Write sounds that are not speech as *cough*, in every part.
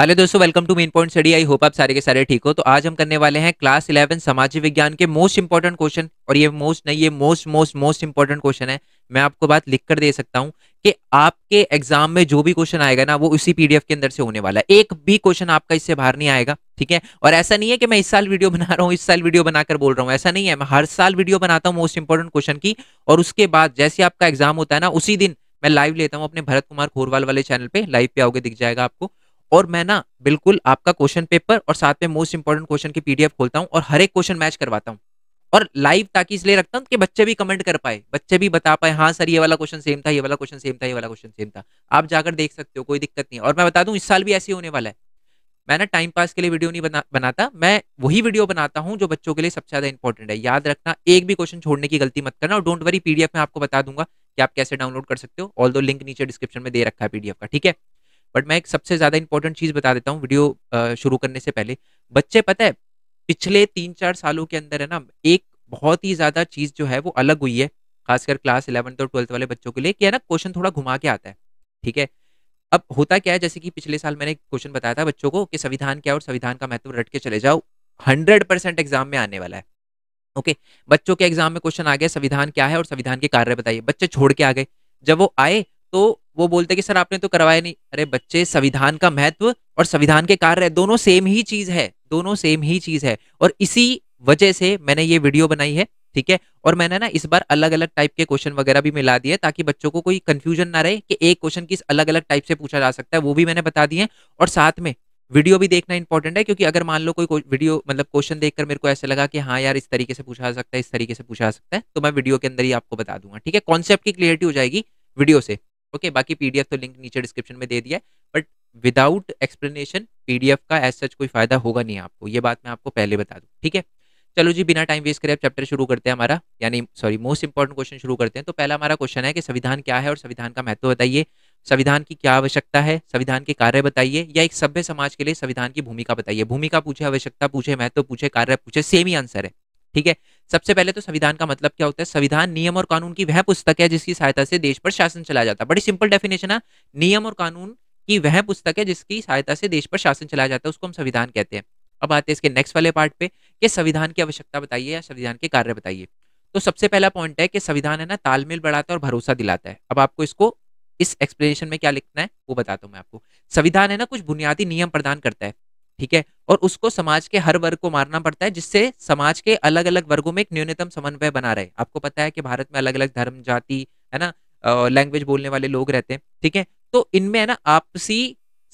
hello दोस्तों welcome to main point study I hope आप सारे के सारे ठीक हो तो आज हम करने वाले हैं क्लास इलेवन सामाजिक विज्ञान के मोस्ट इंपॉर्टेंट क्वेश्चन और ये मोस्ट नहीं ये most most most important question है मैं आपको बात लिख कर दे सकता हूँ कि आपके एग्जाम में जो भी क्वेश्चन आएगा ना वो उसी पीडीएफ के अंदर से होने वाला है एक भी क्वेश्चन आपका इससे बाहर नहीं आएगा ठीक है और ऐसा नहीं है कि मैं इस साल वीडियो बना रहा हूँ इस साल वीडियो बनाकर बोल रहा हूँ ऐसा नहीं है मैं हर साल वीडियो बनाता हूँ मोस्ट इंपॉर्टेंट क्वेश्चन की और उसके बाद जैसे आपका एग्जाम होता है ना उसी दिन मैं लाइव लेता हूँ अपने भरत कुमार खोरवाल वाले चैनल पर लाइव पे आओगे दिख जाएगा आपको और मैं ना बिल्कुल आपका क्वेश्चन पेपर और साथ में मोस्ट इंपॉर्टेंट क्वेश्चन की पीडीएफ खोलता हूँ और हर एक क्वेश्चन मैच करवाता हूँ और लाइव ताकि इसलिए रखता हूँ कि बच्चे भी कमेंट कर पाए बच्चे भी बता पाए हाँ सर ये वाला क्वेश्चन सेम था ये वाला क्वेश्चन सेम था ये वाला क्वेश्चन सेम था आप जाकर देख सकते हो कोई दिक्कत नहीं और मैं बता दूँ इस साल भी ऐसे होने वाला है मैं ना टाइम पास के लिए वीडियो नहीं बना बनाता मैं वही वीडियो बनाता हूँ जो बच्चों के लिए सबसे ज्यादा इंपॉर्टेंट है याद रखना एक भी क्वेश्चन छोड़ने की गलती मत करना और डोंट वरी पीडीएफ में आपको बता दूंगा कि आप कैसे डाउनलोड कर सकते हो ऑल दो लिंक नीचे डिस्क्रिप्शन में दे रखा है पीडीएफ का ठीक है बट मैं एक सबसे ज़्यादा इंपॉर्टेंट चीज़ बता देता हूँ वीडियो शुरू करने से पहले बच्चे पता है पिछले तीन चार सालों के अंदर है ना एक बहुत ही ज़्यादा चीज़ जो है वो अलग हुई है खासकर क्लास इलेवंथ और ट्वेल्थ वाले बच्चों के लिए कि है ना क्वेश्चन थोड़ा घुमा के आता है ठीक है अब होता क्या है जैसे कि पिछले साल मैंने क्वेश्चन बताया था बच्चों को कि संविधान क्या और संविधान का महत्व रट के चले जाओ हंड्रेड परसेंट एग्जाम में आने वाला है ओके बच्चों के एग्जाम में क्वेश्चन आ गया संविधान क्या है और संविधान के कार्य बताइए बच्चे छोड़ के आ गए जब वो आए तो वो बोलते कि सर आपने तो करवाया नहीं अरे बच्चे संविधान का महत्व और संविधान के कार्य दोनों सेम ही चीज है दोनों सेम ही चीज है और इसी वजह से मैंने ये वीडियो बनाई है ठीक है और मैंने ना इस बार अलग अलग टाइप के क्वेश्चन वगैरह भी मिला दिए ताकि बच्चों को कोई कंफ्यूजन ना रहे कि एक क्वेश्चन किस अलग अलग टाइप से पूछा जा सकता है वो भी मैंने बता दिए और साथ में वीडियो भी देखना इंपॉर्टेंट है क्योंकि अगर मान लो कोई वीडियो मतलब क्वेश्चन देखकर मेरे को ऐसा लगा कि हाँ यार इस तरीके से पूछा जा सकता है इस तरीके से पूछा जा सकता है तो मैं वीडियो के अंदर ही आपको बता दूंगा ठीक है कॉन्सेप्ट की क्लियरिटी हो जाएगी वीडियो से ओके बाकी पीडीएफ तो लिंक नीचे डिस्क्रिप्शन में दे दिया है बट विदाउट एक्सप्लेनेशन पीडीएफ का एज सच कोई फायदा होगा नहीं आपको ये बात मैं आपको पहले बता दूँ ठीक है चलो जी बिना टाइम वेस्ट करें अब चैप्टर शुरू करते हैं हमारा यानी सॉरी मोस्ट इंपॉर्टेंट क्वेश्चन शुरू करते हैं तो पहला हमारा क्वेश्चन है कि संविधान क्या है और संविधान का महत्व बताइए संविधान की क्या आवश्यकता है संविधान के कार्य बताइए या एक सभ्य समाज के लिए संविधान की भूमिका बताइए भूमिका पूछे आवश्यकता पूछे महत्व पूछे कार्य पूछे सेम ही आंसर है ठीक है सबसे पहले तो संविधान का मतलब क्या होता है संविधान नियम और कानून की वह पुस्तक है जिसकी सहायता से देश पर शासन चलाया जाता है बड़ी सिंपल डेफिनेशन है नियम और कानून की वह पुस्तक है जिसकी सहायता से देश पर शासन चलाया जाता है उसको हम संविधान कहते हैं अब आते हैं इसके नेक्स्ट वाले पार्ट पे कि संविधान की आवश्यकता बताइए या संविधान के कार्य बताइए तो सबसे पहला पॉइंट है कि संविधान है ना तालमेल बढ़ाता है और भरोसा दिलाता है अब आपको इसको इस एक्सप्लेनेशन में क्या लिखना है वो बताता हूँ मैं आपको संविधान है ना कुछ बुनियादी नियम प्रदान करता है ठीक है और उसको समाज के हर वर्ग को मारना पड़ता है जिससे समाज के अलग अलग वर्गों में एक न्यूनतम समन्वय बना रहे आपको पता है कि भारत में अलग अलग धर्म जाति है ना लैंग्वेज बोलने वाले लोग रहते हैं ठीक है तो इनमें है ना आपसी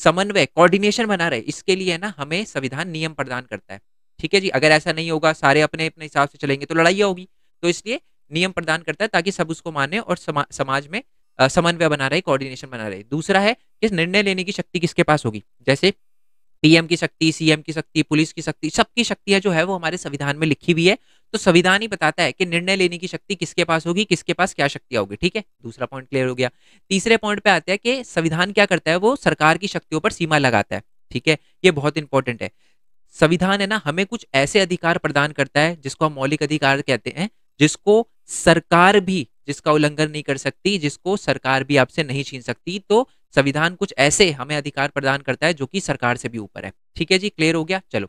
समन्वय कोऑर्डिनेशन बना रहे इसके लिए है ना हमें संविधान नियम प्रदान करता है ठीक है जी अगर ऐसा नहीं होगा सारे अपने अपने हिसाब से चलेंगे तो लड़ाइया होगी तो इसलिए नियम प्रदान करता है ताकि सब उसको माने और समा, समाज में समन्वय बना रहे कोऑर्डिनेशन बना रहे दूसरा है कि निर्णय लेने की शक्ति किसके पास होगी जैसे पीएम की शक्ति सीएम की शक्ति पुलिस की शक्ति सबकी शक्तियां जो है वो हमारे संविधान में लिखी हुई है तो संविधान ही बताता है कि निर्णय लेने की शक्ति किसके पास होगी किसके पास क्या शक्तियां होगी ठीक है दूसरा पॉइंट क्लियर हो गया तीसरे पॉइंट पे आते हैं कि संविधान क्या करता है वो सरकार की शक्तियों पर सीमा लगाता है ठीक है ये बहुत इंपॉर्टेंट है संविधान है ना हमें कुछ ऐसे अधिकार प्रदान करता है जिसको हम मौलिक अधिकार कहते हैं जिसको सरकार भी जिसका उल्लंघन नहीं कर सकती जिसको सरकार भी आपसे नहीं छीन सकती तो संविधान कुछ ऐसे हमें अधिकार प्रदान करता है जो कि सरकार से भी ऊपर है ठीक है जी क्लियर हो गया चलो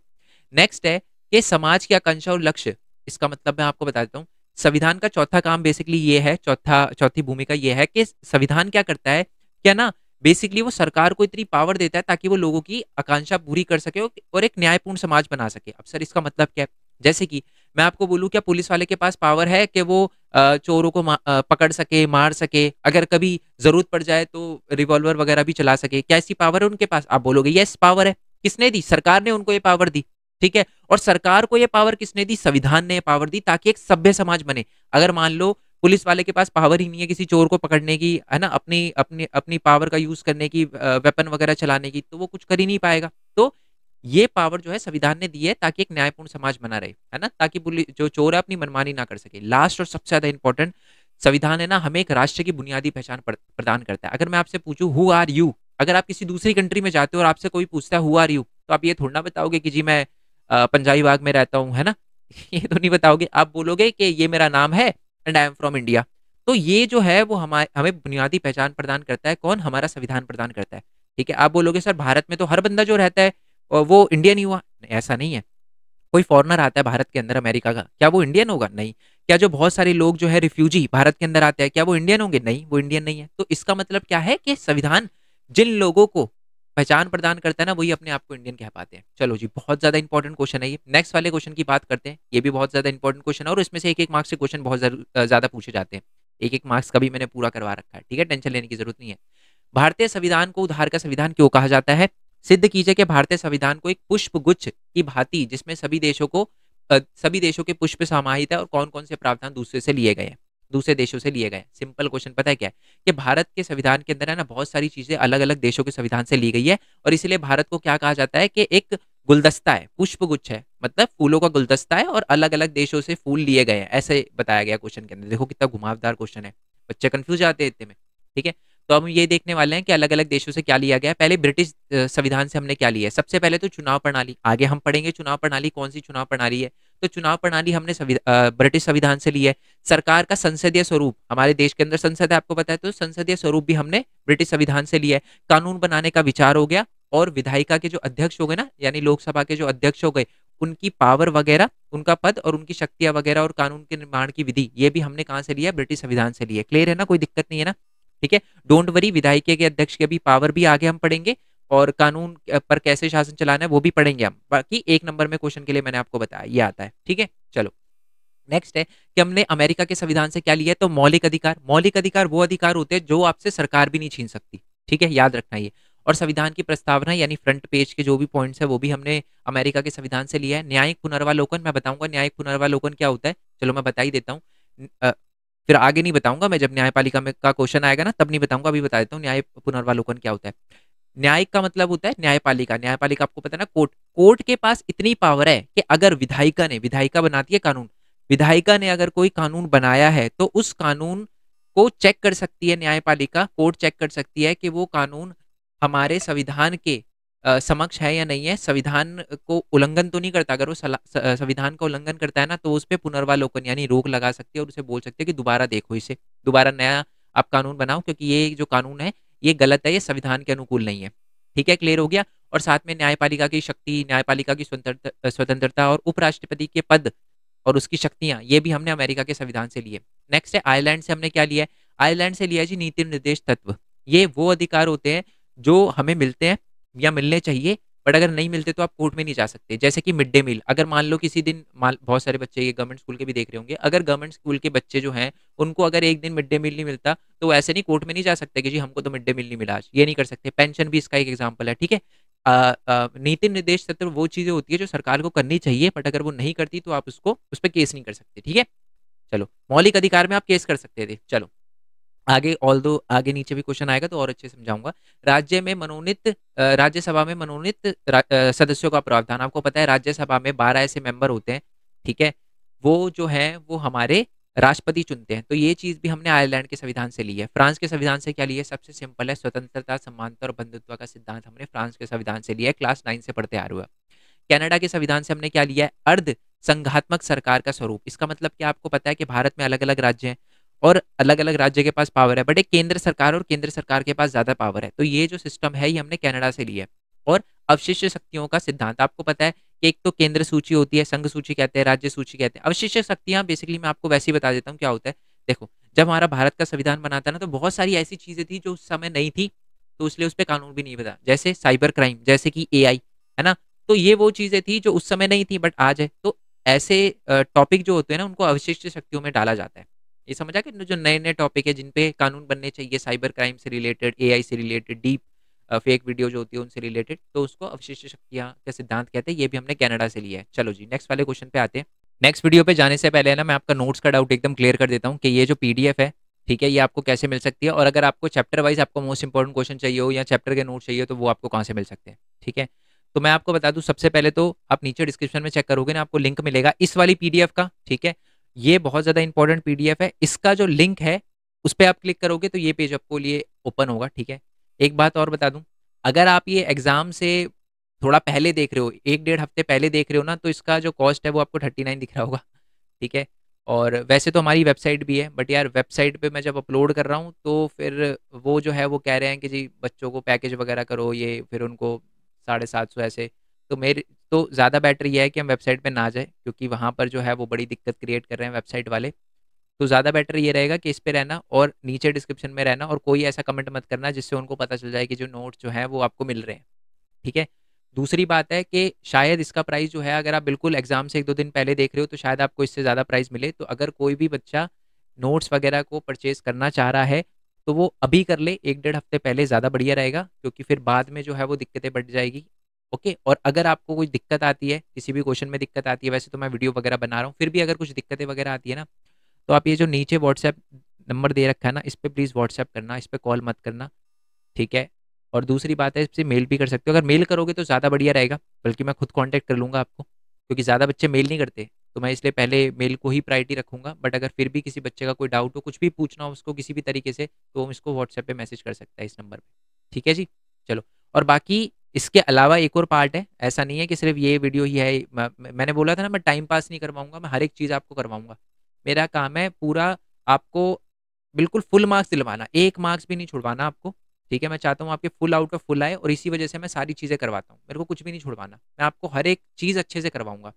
नेक्स्ट है कि समाज की आकांक्षा और लक्ष्य इसका मतलब मैं आपको बता देता हूँ संविधान का चौथा काम बेसिकली ये है चौथा चौथी भूमिका ये है कि संविधान क्या करता है क्या ना बेसिकली वो सरकार को इतनी पावर देता है ताकि वो लोगों की आकांक्षा पूरी कर सके और एक न्यायपूर्ण समाज बना सके अब सर इसका मतलब क्या है जैसे कि मैं आपको बोलूँ क्या पुलिस वाले के पास पावर है कि वो चोरों को पकड़ सके मार सके अगर कभी जरूरत पड़ जाए तो रिवॉल्वर वगैरह भी चला सके क्या ऐसी पावर है उनके पास आप बोलोगे यस पावर है किसने दी सरकार ने उनको ये पावर दी ठीक है और सरकार को ये पावर किसने दी संविधान ने पावर दी ताकि एक सभ्य समाज बने अगर मान लो पुलिस वाले के पास पावर ही नहीं है किसी चोर को पकड़ने की है ना अपनी अपनी अपनी पावर का यूज करने की वेपन वगैरह चलाने की तो वो कुछ कर ही नहीं पाएगा तो ये पावर जो है संविधान ने दी है ताकि एक न्यायपूर्ण समाज बना रहे है ना ताकि जो चोर है अपनी मनमानी ना कर सके लास्ट और सबसे ज्यादा इंपॉर्टेंट संविधान है ना हमें एक राष्ट्र की बुनियादी पहचान प्रदान करता है अगर मैं आपसे पूछूं हु आर यू अगर आप किसी दूसरी कंट्री में जाते हो और आपसे कोई पूछता है हु आर यू तो आप ये थोड़ा ना बताओगे कि जी मैं पंजाबी बाग में रहता हूँ है ना *laughs* ये तो नहीं बताओगे आप बोलोगे कि ये मेरा नाम है and I am from India तो ये जो है वो हमारे हमें बुनियादी पहचान प्रदान करता है कौन हमारा संविधान प्रदान करता है ठीक है आप बोलोगे सर भारत में तो हर बंदा जो रहता है और वो इंडियन ही हुआ ऐसा नहीं है कोई फॉरनर आता है भारत के अंदर अमेरिका का क्या वो इंडियन होगा नहीं क्या जो बहुत सारे लोग जो है रिफ्यूजी भारत के अंदर आते हैं क्या वो इंडियन होंगे नहीं वो इंडियन नहीं है तो इसका मतलब क्या है कि संविधान जिन लोगों को पहचान प्रदान करता है ना वही अपने आप को इंडियन कह पाते हैं चलो जी बहुत ज्यादा इंपॉर्टेंट क्वेश्चन है ये नेक्स्ट वाले क्वेश्चन की बात करते हैं ये भी बहुत ज्यादा इंपॉर्टेंट क्वेश्चन है और इसमें से एक एक मार्क्स के क्वेश्चन बहुत ज्यादा पूछे जाते हैं एक एक मार्क्स का भी मैंने पूरा करवा रखा है ठीक है टेंशन लेने की जरूरत नहीं है भारतीय संविधान को उधार का संविधान क्यों कहा जाता है सिद्ध कीजिए कि भारतीय संविधान को एक पुष्प गुच्छ की भांति जिसमें सभी देशों को सभी देशों के पुष्प समाहित है और कौन कौन से प्रावधान दूसरे से लिए गए हैं दूसरे देशों से लिए गए सिंपल क्वेश्चन पता है क्या है कि भारत के संविधान के अंदर है ना बहुत सारी चीजें अलग अलग देशों के संविधान से ली गई है और इसलिए भारत को क्या कहा जाता है कि एक गुलदस्ता है पुष्प गुच्छ है मतलब फूलों का गुलदस्ता है और अलग अलग देशों से फूल लिए गए हैं ऐसे बताया गया क्वेश्चन के अंदर देखो कितना घुमावदार क्वेश्चन है बच्चे कंफ्यूज आते हैं इतने में ठीक है तो हम ये देखने वाले हैं कि अलग अलग देशों से क्या लिया गया है पहले ब्रिटिश संविधान से हमने क्या लिया है सबसे पहले तो चुनाव प्रणाली आगे हम पढ़ेंगे चुनाव प्रणाली कौन सी चुनाव प्रणाली है तो चुनाव प्रणाली हमने ब्रिटिश संविधान से ली है सरकार का संसदीय स्वरूप हमारे देश के अंदर संसद है आपको पता है तो संसदीय स्वरूप भी हमने ब्रिटिश संविधान से लिया है कानून बनाने का विचार हो गया और विधायिका के जो अध्यक्ष हो गए ना यानी लोकसभा के जो अध्यक्ष हो गए उनकी पावर वगैरह उनका पद और उनकी शक्तियां वगैरह और कानून के निर्माण की विधि ये भी हमने कहाँ से लिया ब्रिटिश संविधान से लिया क्लियर है ना कोई दिक्कत नहीं है ना ठीक है डोंट वरी विधायक के अध्यक्ष के भी पावर भी आगे हम पढ़ेंगे और कानून पर कैसे शासन चलाना है वो भी पढ़ेंगे हम बाकी एक नंबर में क्वेश्चन के लिए मैंने आपको बताया ये आता है ठीक है चलो नेक्स्ट है कि हमने अमेरिका के संविधान से क्या लिया है तो मौलिक अधिकार मौलिक अधिकार वो अधिकार होते हैं जो आपसे सरकार भी नहीं छीन सकती ठीक है याद रखना ये और संविधान की प्रस्तावना यानी फ्रंट पेज के जो भी पॉइंट्स है वो भी हमने अमेरिका के संविधान से लिया है न्यायिक पुनर्वालोकन मैं बताऊंगा न्यायिक पुनर्वालोकन क्या होता है चलो मैं बता ही देता हूँ फिर आगे नहीं बताऊंगा मैं जब न्यायपालिका में का क्वेश्चन आएगा ना तब नहीं बताऊंगा अभी बता देता हूँ न्याय पुनर्वालोकन क्या होता है न्यायिक का मतलब होता है न्यायपालिका न्यायपालिका आपको पता ना कोर्ट कोर्ट के पास इतनी पावर है कि अगर विधायिका ने विधायिका बनाती है कानून विधायिका ने अगर कोई कानून बनाया है तो उस कानून को चेक कर सकती है न्यायपालिका कोर्ट चेक कर सकती है कि वो कानून हमारे संविधान के समक्ष है या नहीं है संविधान को उल्लंघन तो नहीं करता अगर वो संविधान का उल्लंघन करता है ना तो उस पर पुनर्वालोकन यानी रोक लगा सकती है और उसे बोल सकती है कि दोबारा देखो इसे दोबारा नया आप कानून बनाओ क्योंकि ये जो कानून है ये गलत है ये संविधान के अनुकूल नहीं है ठीक है क्लियर हो गया और साथ में न्यायपालिका की शक्ति न्यायपालिका की स्वतंत्रता और उपराष्ट्रपति के पद और उसकी शक्तियां ये भी हमने अमेरिका के संविधान से लिए नेक्स्ट है आयरलैंड से हमने क्या लिया है आयरलैंड से लिया जी नीति निर्देश तत्व ये वो अधिकार होते हैं जो हमें मिलते हैं या मिलने चाहिए बट अगर नहीं मिलते तो आप कोर्ट में नहीं जा सकते जैसे कि मिड डे मील अगर मान लो किसी दिन बहुत सारे बच्चे ये गवर्नमेंट स्कूल के भी देख रहे होंगे अगर गवर्नमेंट स्कूल के बच्चे जो हैं उनको अगर एक दिन मिड डे मील नहीं मिलता तो ऐसे नहीं कोर्ट में नहीं जा सकते कि जी हमको तो मिड डे मील नहीं मिला आज ये नहीं कर सकते पेंशन भी इसका एक एग्जाम्पल है ठीक है नीति निर्देश तत्व वो चीज़ें होती है जो सरकार को करनी चाहिए बट अगर वो नहीं करती तो आप उसको उस पर केस नहीं कर सकते ठीक है चलो मौलिक अधिकार में आप केस कर सकते थे चलो आगे ऑल दो आगे नीचे भी क्वेश्चन आएगा तो और अच्छे समझाऊंगा राज्य में मनोनीत राज्यसभा में मनोनीत सदस्यों का प्रावधान आपको पता है राज्यसभा में बारह ऐसे मेंबर होते हैं ठीक है वो जो है वो हमारे राष्ट्रपति चुनते हैं तो ये चीज भी हमने आयरलैंड के संविधान से ली है फ्रांस के संविधान से क्या लिया सबसे सिंपल है स्वतंत्रता समानता और बंधुत्व का सिद्धांत हमने फ्रांस के संविधान से लिया है क्लास नाइन से पढ़ते आ रहा कैनेडा कनाडा के संविधान से हमने क्या लिया है अर्ध संघात्मक सरकार का स्वरूप इसका मतलब क्या आपको पता है कि भारत में अलग अलग राज्य हैं और अलग अलग राज्य के पास पावर है बट एक केंद्र सरकार और केंद्र सरकार के पास ज़्यादा पावर है तो ये जो सिस्टम है ये हमने कनाडा से लिया है और अवशिष्य शक्तियों का सिद्धांत आपको पता है कि एक तो केंद्र सूची होती है संघ सूची कहते हैं राज्य सूची कहते हैं अवशिष्य शक्तियाँ बेसिकली मैं आपको वैसे ही बता देता हूँ क्या होता है देखो जब हमारा भारत का संविधान बनाता ना तो बहुत सारी ऐसी चीज़ें थी जो उस समय नहीं थी तो इसलिए उस पर कानून भी नहीं बता जैसे साइबर क्राइम जैसे कि ए है ना तो ये वो चीज़ें थी जो उस समय नहीं थी बट आज है तो ऐसे टॉपिक जो होते हैं ना उनको अवशिष्ट शक्तियों में डाला जाता है ये समझ आ जो नए नए टॉपिक है जिनपे कानून बनने चाहिए साइबर क्राइम से रिलेटेड ए से रिलेटेड डीप फेक वीडियो जो होती है उनसे रिलेटेड तो उसको अवशिष्ट शक्तियाँ का सिद्धांत कहते हैं ये भी हमने कनाडा से लिया है चलो जी नेक्स्ट वाले क्वेश्चन पे आते हैं नेक्स्ट वीडियो पे जाने से पहले ना मैं आपका नोट्स का डाउट एकदम क्लियर कर देता हूँ कि ये जो पीडीएफ है ठीक है ये आपको कैसे मिल सकती है और अगर आपको चैप्टर वाइज आपको मोस्ट इंपॉर्टेंट क्वेश्चन चाहिए हो या चैप्टर के नोट चाहिए हो तो वो आपको कहाँ से मिल सकते हैं ठीक है तो मैं आपको बता दूँ सबसे पहले तो आप नीचे डिस्क्रिप्शन में चेक करोगे ना आपको लिंक मिलेगा इस वाली पीडीएफ का ठीक है ये बहुत ज़्यादा इंपॉर्टेंट पीडीएफ है इसका जो लिंक है उस पर आप क्लिक करोगे तो ये पेज आपको लिए ओपन होगा ठीक है एक बात और बता दूं अगर आप ये एग्ज़ाम से थोड़ा पहले देख रहे हो एक डेढ़ हफ्ते पहले देख रहे हो ना तो इसका जो कॉस्ट है वो आपको थर्टी नाइन दिख रहा होगा ठीक है और वैसे तो हमारी वेबसाइट भी है बट यार वेबसाइट पे मैं जब अपलोड कर रहा हूँ तो फिर वो जो है वो कह रहे हैं कि जी बच्चों को पैकेज वगैरह करो ये फिर उनको साढ़े सात सौ ऐसे तो मेरे तो ज़्यादा बेटर यह है कि हम वेबसाइट पे ना जाए क्योंकि वहाँ पर जो है वो बड़ी दिक्कत क्रिएट कर रहे हैं वेबसाइट वाले तो ज़्यादा बेटर ये रहेगा कि इस पर रहना और नीचे डिस्क्रिप्शन में रहना और कोई ऐसा कमेंट मत करना जिससे उनको पता चल जाए कि जो नोट्स जो है वो आपको मिल रहे हैं ठीक है दूसरी बात है कि शायद इसका प्राइस जो है अगर आप बिल्कुल एग्जाम से एक दो दिन पहले देख रहे हो तो शायद आपको इससे ज़्यादा प्राइस मिले तो अगर कोई भी बच्चा नोट्स वगैरह को परचेज करना चाह रहा है तो वो अभी कर ले एक डेढ़ हफ्ते पहले ज़्यादा बढ़िया रहेगा क्योंकि फिर बाद में जो है वो दिक्कतें बढ़ जाएगी ओके और अगर आपको कोई दिक्कत आती है किसी भी क्वेश्चन में दिक्कत आती है वैसे तो मैं वीडियो वगैरह बना रहा हूँ फिर भी अगर कुछ दिक्कतें वगैरह आती है ना तो आप ये जो नीचे व्हाट्सएप नंबर दे रखा है ना इस पर प्लीज़ व्हाट्सएप करना इस पर कॉल मत करना ठीक है और दूसरी बात है इससे मेल भी कर सकते हो अगर मेल करोगे तो ज़्यादा बढ़िया रहेगा बल्कि मैं खुद कॉन्टैक्ट कर लूँगा आपको क्योंकि ज़्यादा बच्चे मेल नहीं करते तो मैं इसलिए पहले मेल को ही प्रायरिटी रखूँगा बट अगर फिर भी किसी बच्चे का कोई डाउट हो कुछ भी पूछना हो उसको किसी भी तरीके से तो हम इसको व्हाट्सएप पर मैसेज कर सकता है इस नंबर पर ठीक है जी चलो और बाकी इसके अलावा एक और पार्ट है ऐसा नहीं है कि सिर्फ ये वीडियो ही है मैंने बोला था ना मैं टाइम पास नहीं करवाऊंगा मैं हर एक चीज़ आपको करवाऊंगा मेरा काम है पूरा आपको बिल्कुल फुल मार्क्स दिलवाना एक मार्क्स भी नहीं छुड़वाना आपको ठीक है मैं चाहता हूँ आपके फुल आउट ऑफ फुल आए और इसी वजह से मैं सारी चीज़ें करवाता हूँ मेरे को कुछ भी नहीं छुड़वाना मैं आपको हर एक चीज़ अच्छे से करवाऊंगा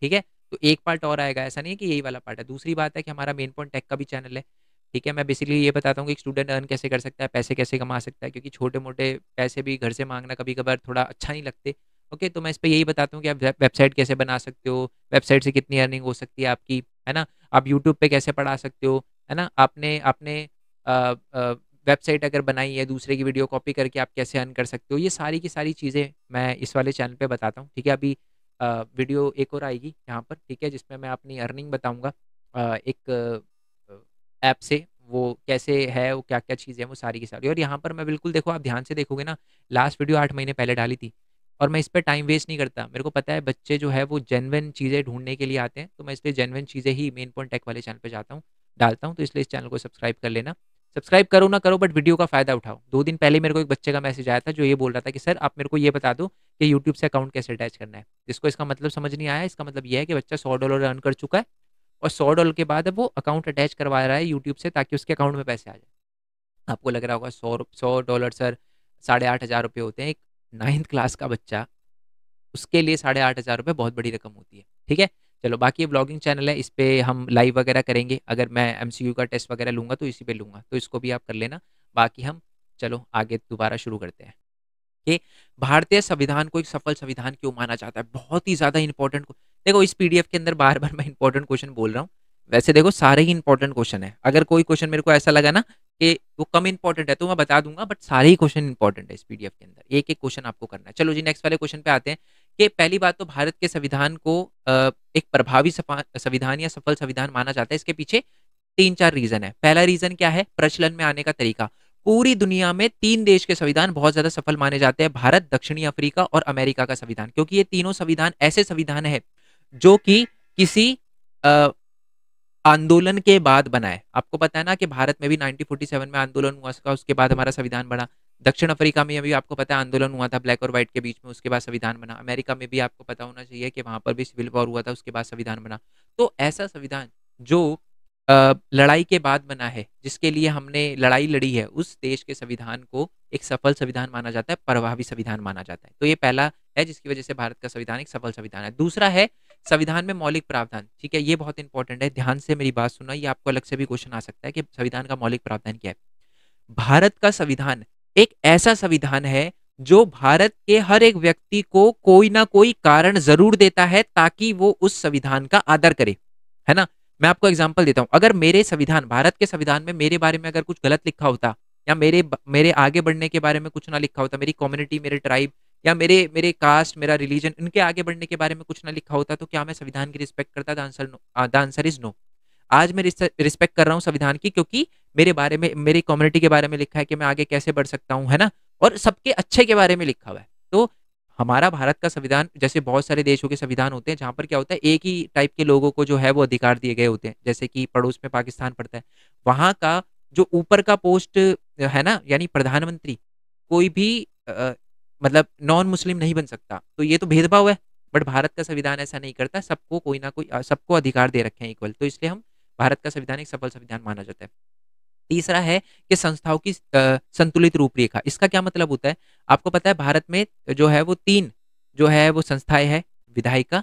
ठीक है तो एक पार्ट और आएगा ऐसा नहीं है कि यही वाला पार्ट है दूसरी बात है कि हमारा मेन पॉइंट टेक का भी चैनल है ठीक है मैं बेसिकली ये बताता हूँ कि स्टूडेंट अर्न कैसे कर सकता है पैसे कैसे कमा सकता है क्योंकि छोटे मोटे पैसे भी घर से मांगना कभी कभार थोड़ा अच्छा नहीं लगते ओके तो मैं इस पर यही बताता हूँ कि आप वेबसाइट कैसे बना सकते हो वेबसाइट से कितनी अर्निंग हो सकती है आपकी है ना आप यूट्यूब पर कैसे पढ़ा सकते हो है ना आपने आपने वेबसाइट अगर बनाई है दूसरे की वीडियो कॉपी करके आप कैसे अर्न कर सकते हो ये सारी की सारी चीज़ें मैं इस वाले चैनल पे बताता हूँ ठीक है अभी वीडियो एक और आएगी यहाँ पर ठीक है जिसमें मैं अपनी अर्निंग बताऊँगा एक ऐप से वो कैसे है वो क्या क्या चीज़ें हैं वो सारी की सारी और यहाँ पर मैं बिल्कुल देखो आप ध्यान से देखोगे ना लास्ट वीडियो आठ महीने पहले डाली थी और मैं इस पर टाइम वेस्ट नहीं करता मेरे को पता है बच्चे जो है वो जेनवन चीज़ें ढूंढने के लिए आते हैं तो मैं इसलिए जेनवन चीज़ें ही मेन पॉइंट टेक वाले चैनल पर जाता हूँ डालता हूँ तो इसलिए इस चैनल को सब्सक्राइब कर लेना सब्सक्राइब करो ना करो बट वीडियो का फ़ायदा उठाओ दो दिन पहले मेरे को एक बच्चे का मैसेज आया था जो ये बोल रहा था कि सर आप मेरे को ये बता दो कि यूट्यूब से अकाउंट कैसे अटैच करना है जिसको इसका मतलब समझ नहीं आया इसका मतलब यह है कि बच्चा सौ डॉलर अर्न कर चुका है और सौ डॉलर के बाद वो अकाउंट अटैच करवा रहा है यूट्यूब से ताकि उसके अकाउंट में पैसे आ जाए आपको लग रहा होगा सौ सौ डॉलर सर साढ़े आठ हज़ार रुपये होते हैं एक नाइन्थ क्लास का बच्चा उसके लिए साढ़े आठ हज़ार रुपये बहुत बड़ी रकम होती है ठीक है चलो बाकी ब्लॉगिंग चैनल है इस पर हम लाइव वगैरह करेंगे अगर मैं एम का टेस्ट वगैरह लूँगा तो इसी पर लूँगा तो इसको भी आप कर लेना बाकी हम चलो आगे दोबारा शुरू करते हैं कि भारतीय संविधान को एक सफल संविधान क्यों माना जाता है बहुत ही ज़्यादा इंपॉर्टेंट देखो इस पीडीएफ के अंदर बार बार मैं इंपॉर्टेंट क्वेश्चन बोल रहा हूँ वैसे देखो सारे ही इंपॉर्टेंट क्वेश्चन है अगर कोई क्वेश्चन मेरे को ऐसा लगा ना कि वो कम इंपॉर्टेंट है तो मैं बता दूंगा बट सारे ही क्वेश्चन इंपॉर्टेंट है इस पीडीएफ के अंदर एक एक क्वेश्चन आपको करना है चलो जी नेक्स्ट वाले क्वेश्चन पे आते हैं कि पहली बात तो भारत के संविधान को एक प्रभावी संविधान या सफल संविधान माना जाता है इसके पीछे तीन चार रीजन है पहला रीजन क्या है प्रचलन में आने का तरीका पूरी दुनिया में तीन देश के संविधान बहुत ज्यादा सफल माने जाते हैं भारत दक्षिणी अफ्रीका और अमेरिका का संविधान क्योंकि ये तीनों संविधान ऐसे संविधान है जो कि किसी आंदोलन के बाद बनाए आपको पता है ना कि भारत में भी 1947 में आंदोलन हुआ उसका उसके बाद हमारा संविधान बना दक्षिण अफ्रीका में भी आपको पता है आंदोलन हुआ था ब्लैक और व्हाइट के बीच में उसके बाद संविधान बना अमेरिका में भी आपको पता होना चाहिए कि वहाँ पर भी सिविल वॉर हुआ था उसके बाद संविधान बना तो ऐसा संविधान जो लड़ाई के बाद बना है जिसके लिए हमने लड़ाई लड़ी है उस देश के संविधान को एक सफल संविधान माना जाता है प्रभावी संविधान माना जाता है तो ये पहला है जिसकी वजह से भारत का संविधान एक सफल संविधान है दूसरा है संविधान में मौलिक प्रावधान ठीक है ये बहुत इंपॉर्टेंट है ध्यान से मेरी बात सुना ये आपको अलग से भी क्वेश्चन आ सकता है कि संविधान का मौलिक प्रावधान क्या है भारत का संविधान एक ऐसा संविधान है जो भारत के हर एक व्यक्ति को कोई ना कोई कारण जरूर देता है ताकि वो उस संविधान का आदर करे है ना मैं आपको एग्जाम्पल देता हूं अगर मेरे संविधान भारत के संविधान में मेरे बारे में अगर कुछ गलत लिखा होता या मेरे मेरे आगे बढ़ने के बारे में कुछ ना लिखा होता मेरी कम्युनिटी मेरे ट्राइब या मेरे मेरे कास्ट मेरा रिलीजन इनके आगे बढ़ने के बारे में कुछ ना लिखा होता तो क्या मैं संविधान की रिस्पेक्ट करता the answer no the answer is no आज मैं रिस्पेक्ट कर रहा हूँ संविधान की क्योंकि मेरे बारे में मेरी कम्युनिटी के बारे में लिखा है कि मैं आगे कैसे बढ़ सकता हूँ है ना और सबके अच्छे के बारे में लिखा हुआ है तो हमारा भारत का संविधान जैसे बहुत सारे देशों के संविधान होते हैं जहाँ पर क्या होता है एक ही टाइप के लोगों को जो है वो अधिकार दिए गए होते हैं जैसे कि पड़ोस में पाकिस्तान पड़ता है वहाँ का जो ऊपर का पोस्ट है ना यानी प्रधानमंत्री कोई भी आ, मतलब नॉन मुस्लिम नहीं बन सकता तो ये तो भेदभाव है बट भारत का संविधान ऐसा नहीं करता सबको कोई ना कोई सबको अधिकार दे रखे हैं इक्वल तो इसलिए हम भारत का संविधान एक सफल संविधान माना जाता है तीसरा है कि संस्थाओं की संतुलित रूपरेखा इसका क्या मतलब होता है आपको पता है भारत में जो है वो तीन जो है वो संस्थाएं है विधायिका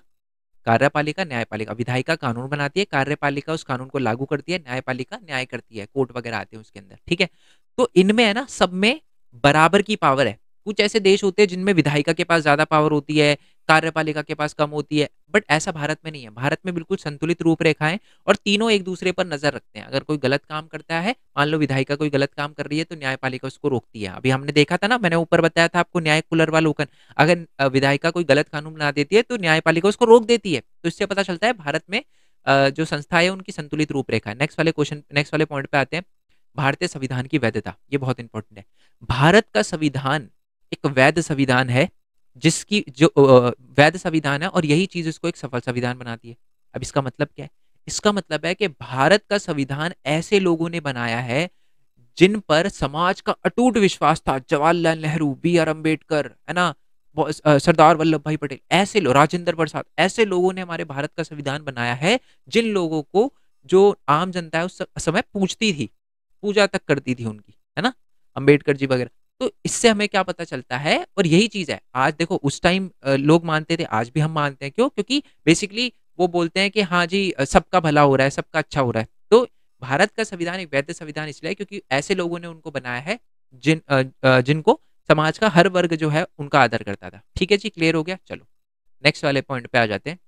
कार्यपालिका न्यायपालिका विधायिका कानून बनाती है कार्यपालिका उस कानून को लागू करती है न्यायपालिका न्याय करती है कोर्ट वगैरह आते हैं उसके अंदर ठीक है तो इनमें है ना सब में बराबर की पावर है कुछ ऐसे देश होते हैं जिनमें विधायिका के पास ज्यादा पावर होती है कार्यपालिका के पास कम होती है बट ऐसा भारत में नहीं है भारत में बिल्कुल संतुलित रूपरेखा है और तीनों एक दूसरे पर नजर रखते हैं अगर कोई गलत काम करता है मान लो विधायिका कोई गलत काम कर रही है तो न्यायपालिका उसको रोकती है अभी हमने देखा था ना मैंने ऊपर बताया था आपको न्याय कुलर वालोकन अगर विधायिका कोई गलत कानून बना देती है तो न्यायपालिका उसको रोक देती है तो इससे पता चलता है भारत में जो संस्था है उनकी संतुलित रूपरेखा है नेक्स्ट वाले क्वेश्चन नेक्स्ट वाले पॉइंट पे आते हैं भारतीय संविधान की वैधता ये बहुत इंपॉर्टेंट है भारत का संविधान एक वैध संविधान है जिसकी जो वैध संविधान है और यही चीज़ इसको एक सफल संविधान बनाती है अब इसका मतलब क्या है इसका मतलब है कि भारत का संविधान ऐसे लोगों ने बनाया है जिन पर समाज का अटूट विश्वास था जवाहरलाल नेहरू बी आर अम्बेडकर है ना सरदार वल्लभ भाई पटेल ऐसे लोग राजेंद्र प्रसाद ऐसे लोगों ने हमारे भारत का संविधान बनाया है जिन लोगों को जो आम जनता है उस समय पूछती थी पूजा तक करती थी उनकी है ना अम्बेडकर जी वगैरह तो इससे हमें क्या पता चलता है और यही चीज़ है आज देखो उस टाइम लोग मानते थे आज भी हम मानते हैं क्यों क्योंकि बेसिकली वो बोलते हैं कि हाँ जी सबका भला हो रहा है सबका अच्छा हो रहा है तो भारत का संविधान एक वैध संविधान इसलिए क्योंकि ऐसे लोगों ने उनको बनाया है जिन जिनको समाज का हर वर्ग जो है उनका आदर करता था ठीक है जी क्लियर हो गया चलो नेक्स्ट वाले पॉइंट पे आ जाते हैं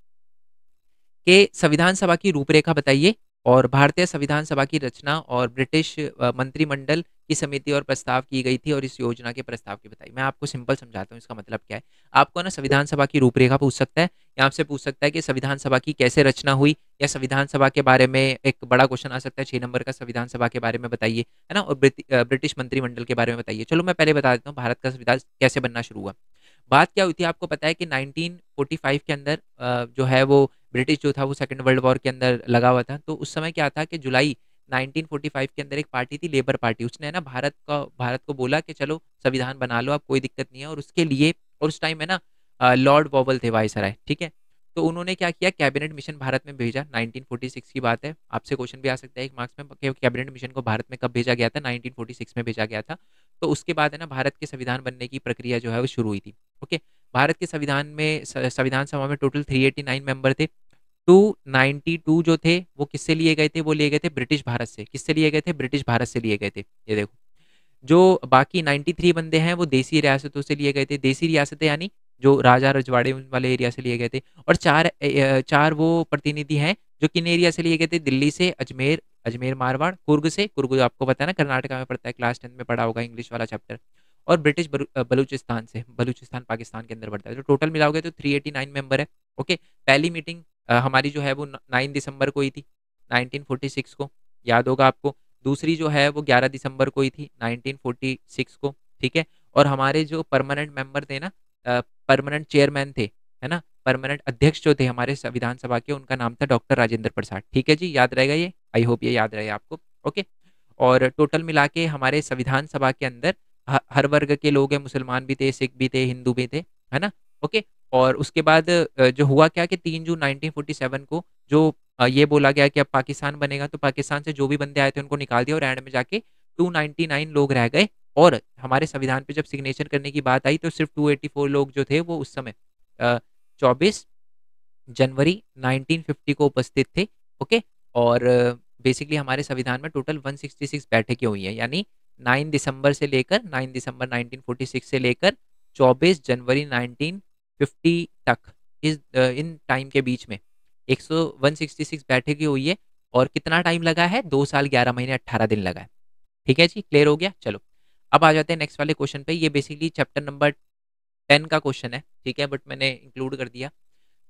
कि संविधान सभा की रूपरेखा बताइए और भारतीय संविधान सभा की रचना और ब्रिटिश मंत्रिमंडल की समिति और प्रस्ताव की गई थी और इस योजना के प्रस्ताव की बताई मैं आपको सिंपल समझाता हूँ इसका मतलब क्या है आपको ना संविधान सभा की रूपरेखा पूछ सकता है या आपसे पूछ सकता है कि संविधान सभा की कैसे रचना हुई या संविधान सभा के बारे में एक बड़ा क्वेश्चन आ सकता है छः नंबर का संविधान सभा के बारे में बताइए है ना और ब्रिटिश मंत्रिमंडल के बारे में बताइए चलो मैं पहले बता देता हूँ भारत का संविधान कैसे बनना शुरू हुआ बात क्या हुई थी आपको पता है कि 1945 के अंदर जो है वो ब्रिटिश जो था वो सेकेंड वर्ल्ड वॉर के अंदर लगा हुआ था तो उस समय क्या था कि जुलाई 1945 के अंदर एक पार्टी थी लेबर पार्टी उसने है ना भारत का भारत को बोला कि चलो संविधान बना लो आप कोई दिक्कत नहीं है और उसके लिए और उस टाइम है ना लॉर्ड बॉबल थे वायसराय ठीक है तो उन्होंने क्या किया कैबिनेट मिशन भारत में भेजा 1946 की बात है आपसे क्वेश्चन भी आ सकता है एक मार्क्स में कैबिनेट मिशन को भारत में कब भेजा गया था 1946 में भेजा गया था तो उसके बाद है ना भारत के संविधान बनने की प्रक्रिया जो है वो शुरू हुई थी ओके भारत के संविधान में संविधान सभा में टोटल 389 मेंबर थे 292 जो थे वो किससे लिए गए थे वो लिए गए थे ब्रिटिश भारत से किससे लिए गए थे ब्रिटिश भारत से लिए गए थे ये देखो जो बाकी 93 बंदे हैं वो देसी रियासतों से लिए गए थे देसी रियासतें यानी जो राजा रजवाड़े वाले एरिया से लिए गए थे और चार चार वो प्रतिनिधि हैं जो किन एरिया से लिए गए थे दिल्ली से अजमेर अजमेर मारवाड़ कुर्ग से कुर्ग जो आपको पता है ना कर्नाटका में पड़ता है क्लास टेंथ में पढ़ा होगा इंग्लिश वाला चैप्टर और ब्रिटिश बलूचिस्तान से बलूचिस्तान पाकिस्तान के अंदर पड़ता है तो टोटल मिलाओगे तो 389 मेंबर है ओके पहली मीटिंग हमारी जो है वो नाइन दिसंबर को ही थी 1946 को याद होगा आपको दूसरी जो है वो 11 दिसंबर को ही थी 1946 को ठीक है और हमारे जो परमानेंट मेंबर थे ना परमानेंट चेयरमैन थे है ना परमानेंट अध्यक्ष जो थे हमारे संविधान सभा के उनका नाम था डॉक्टर राजेंद्र प्रसाद ठीक है जी याद रहेगा ये आई होप ये याद रहे आपको ओके और टोटल मिला के हमारे संविधान सभा के अंदर हर वर्ग के लोग हैं मुसलमान भी थे सिख भी थे हिंदू भी थे है ना ओके और उसके बाद जो हुआ क्या कि तीन जून 1947 को जो ये बोला गया कि अब पाकिस्तान बनेगा तो पाकिस्तान से जो भी बंदे आए थे उनको निकाल दिया और एंड में जाके 299 लोग रह गए और हमारे संविधान पे जब सिग्नेचर करने की बात आई तो सिर्फ 284 लोग जो थे वो उस समय चौबीस जनवरी 1950 को उपस्थित थे ओके और बेसिकली हमारे संविधान में टोटल 166 बैठकें हुई हैं यानी 9 दिसंबर से लेकर 9 दिसंबर 1946 से लेकर 24 जनवरी फिफ्टी तक इस इन टाइम के बीच में एक सौ वन सिक्सटी सिक्स हुई है और कितना टाइम लगा है दो साल ग्यारह महीने अट्ठारह दिन लगा है ठीक है जी क्लियर हो गया चलो अब आ जाते हैं नेक्स्ट वाले क्वेश्चन पे ये बेसिकली चैप्टर नंबर टेन का क्वेश्चन है ठीक है बट मैंने इंक्लूड कर दिया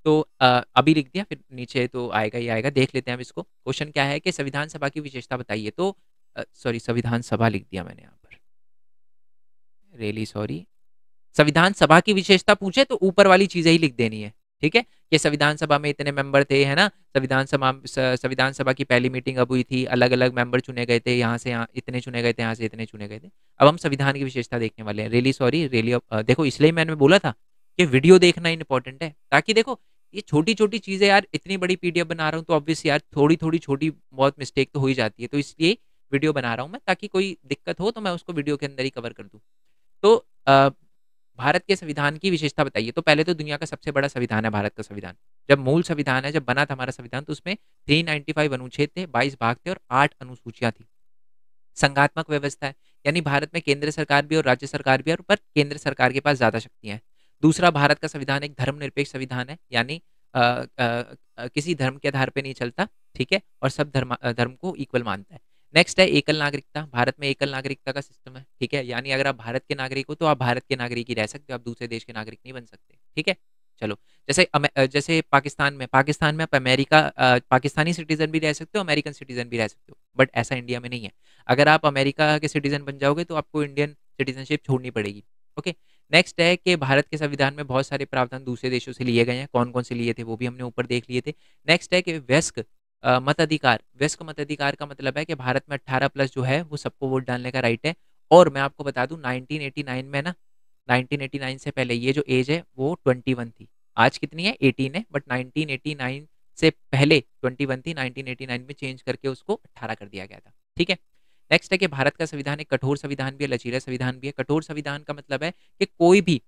तो आ, अभी लिख दिया फिर नीचे तो आएगा ही आएगा देख लेते हैं हम इसको क्वेश्चन क्या है कि संविधान सभा की विशेषता बताइए तो सॉरी संविधान सभा लिख दिया मैंने यहाँ पर रियली सॉरी संविधान सभा की विशेषता पूछे तो ऊपर वाली चीजें ही लिख देनी है ठीक है कि संविधान सभा में इतने मेंबर थे है ना संविधान सभा संविधान सभा की पहली मीटिंग अब हुई थी अलग अलग मेंबर चुने गए थे यहाँ से यहाँ इतने चुने गए थे यहाँ से इतने चुने गए थे अब हम संविधान की विशेषता देखने वाले हैं रेली सॉरी रेली देखो इसलिए मैंने बोला था कि वीडियो देखना इंपॉर्टेंट है ताकि देखो ये छोटी छोटी चीज़ें यार इतनी बड़ी पीडीएफ बना रहा हूँ तो ऑब्वियस यार थोड़ी थोड़ी छोटी बहुत मिस्टेक तो हो ही जाती है तो इसलिए वीडियो बना रहा हूँ मैं ताकि कोई दिक्कत हो तो मैं उसको वीडियो के अंदर ही कवर कर दूँ तो भारत के संविधान की विशेषता बताइए तो पहले तो दुनिया का सबसे बड़ा संविधान है भारत का संविधान जब मूल संविधान है जब बना था हमारा संविधान तो उसमें थ्री नाइन्टी फाइव अनुच्छेद थे बाईस भाग थे और आठ अनुसूचियां थी संघात्मक व्यवस्था है यानी भारत में केंद्र सरकार भी और राज्य सरकार भी है पर केंद्र सरकार के पास ज्यादा शक्तियां हैं दूसरा भारत का संविधान एक धर्मनिरपेक्ष संविधान है यानी किसी धर्म के आधार पर नहीं चलता ठीक है और सब धर्म धर्म को इक्वल मानता है नेक्स्ट है एकल नागरिकता भारत में एकल नागरिकता का सिस्टम है ठीक है यानी अगर आप भारत के नागरिक हो तो आप भारत के नागरिक ही रह सकते हो आप दूसरे देश के नागरिक नहीं बन सकते ठीक है चलो जैसे जैसे पाकिस्तान में पाकिस्तान में आप अमेरिका पाकिस्तानी सिटीजन भी रह सकते हो अमेरिकन सिटीजन भी रह सकते हो बट ऐसा इंडिया में नहीं है अगर आप अमेरिका के सिटीजन बन जाओगे तो आपको इंडियन सिटीजनशिप छोड़नी पड़ेगी ओके नेक्स्ट है कि भारत के संविधान में बहुत सारे प्रावधान दूसरे देशों से लिए गए हैं कौन कौन से लिए थे वो भी हमने ऊपर देख लिए थे नेक्स्ट है कि वेस्क मताधिकार वयस्क मताधिकार का मतलब है कि भारत में अट्ठारह प्लस जो है वो सबको वोट डालने का राइट है और मैं आपको बता दूँ नाइनटीन में ना नाइनटीन से पहले ये जो एज है वो ट्वेंटी थी आज कितनी है 18 है बट 1989 से पहले 21 थी 1989 में चेंज करके उसको 18 कर दिया गया था ठीक है नेक्स्ट है कि भारत का संविधान एक कठोर संविधान भी है लचीला संविधान भी है कठोर संविधान का मतलब है कि कोई भी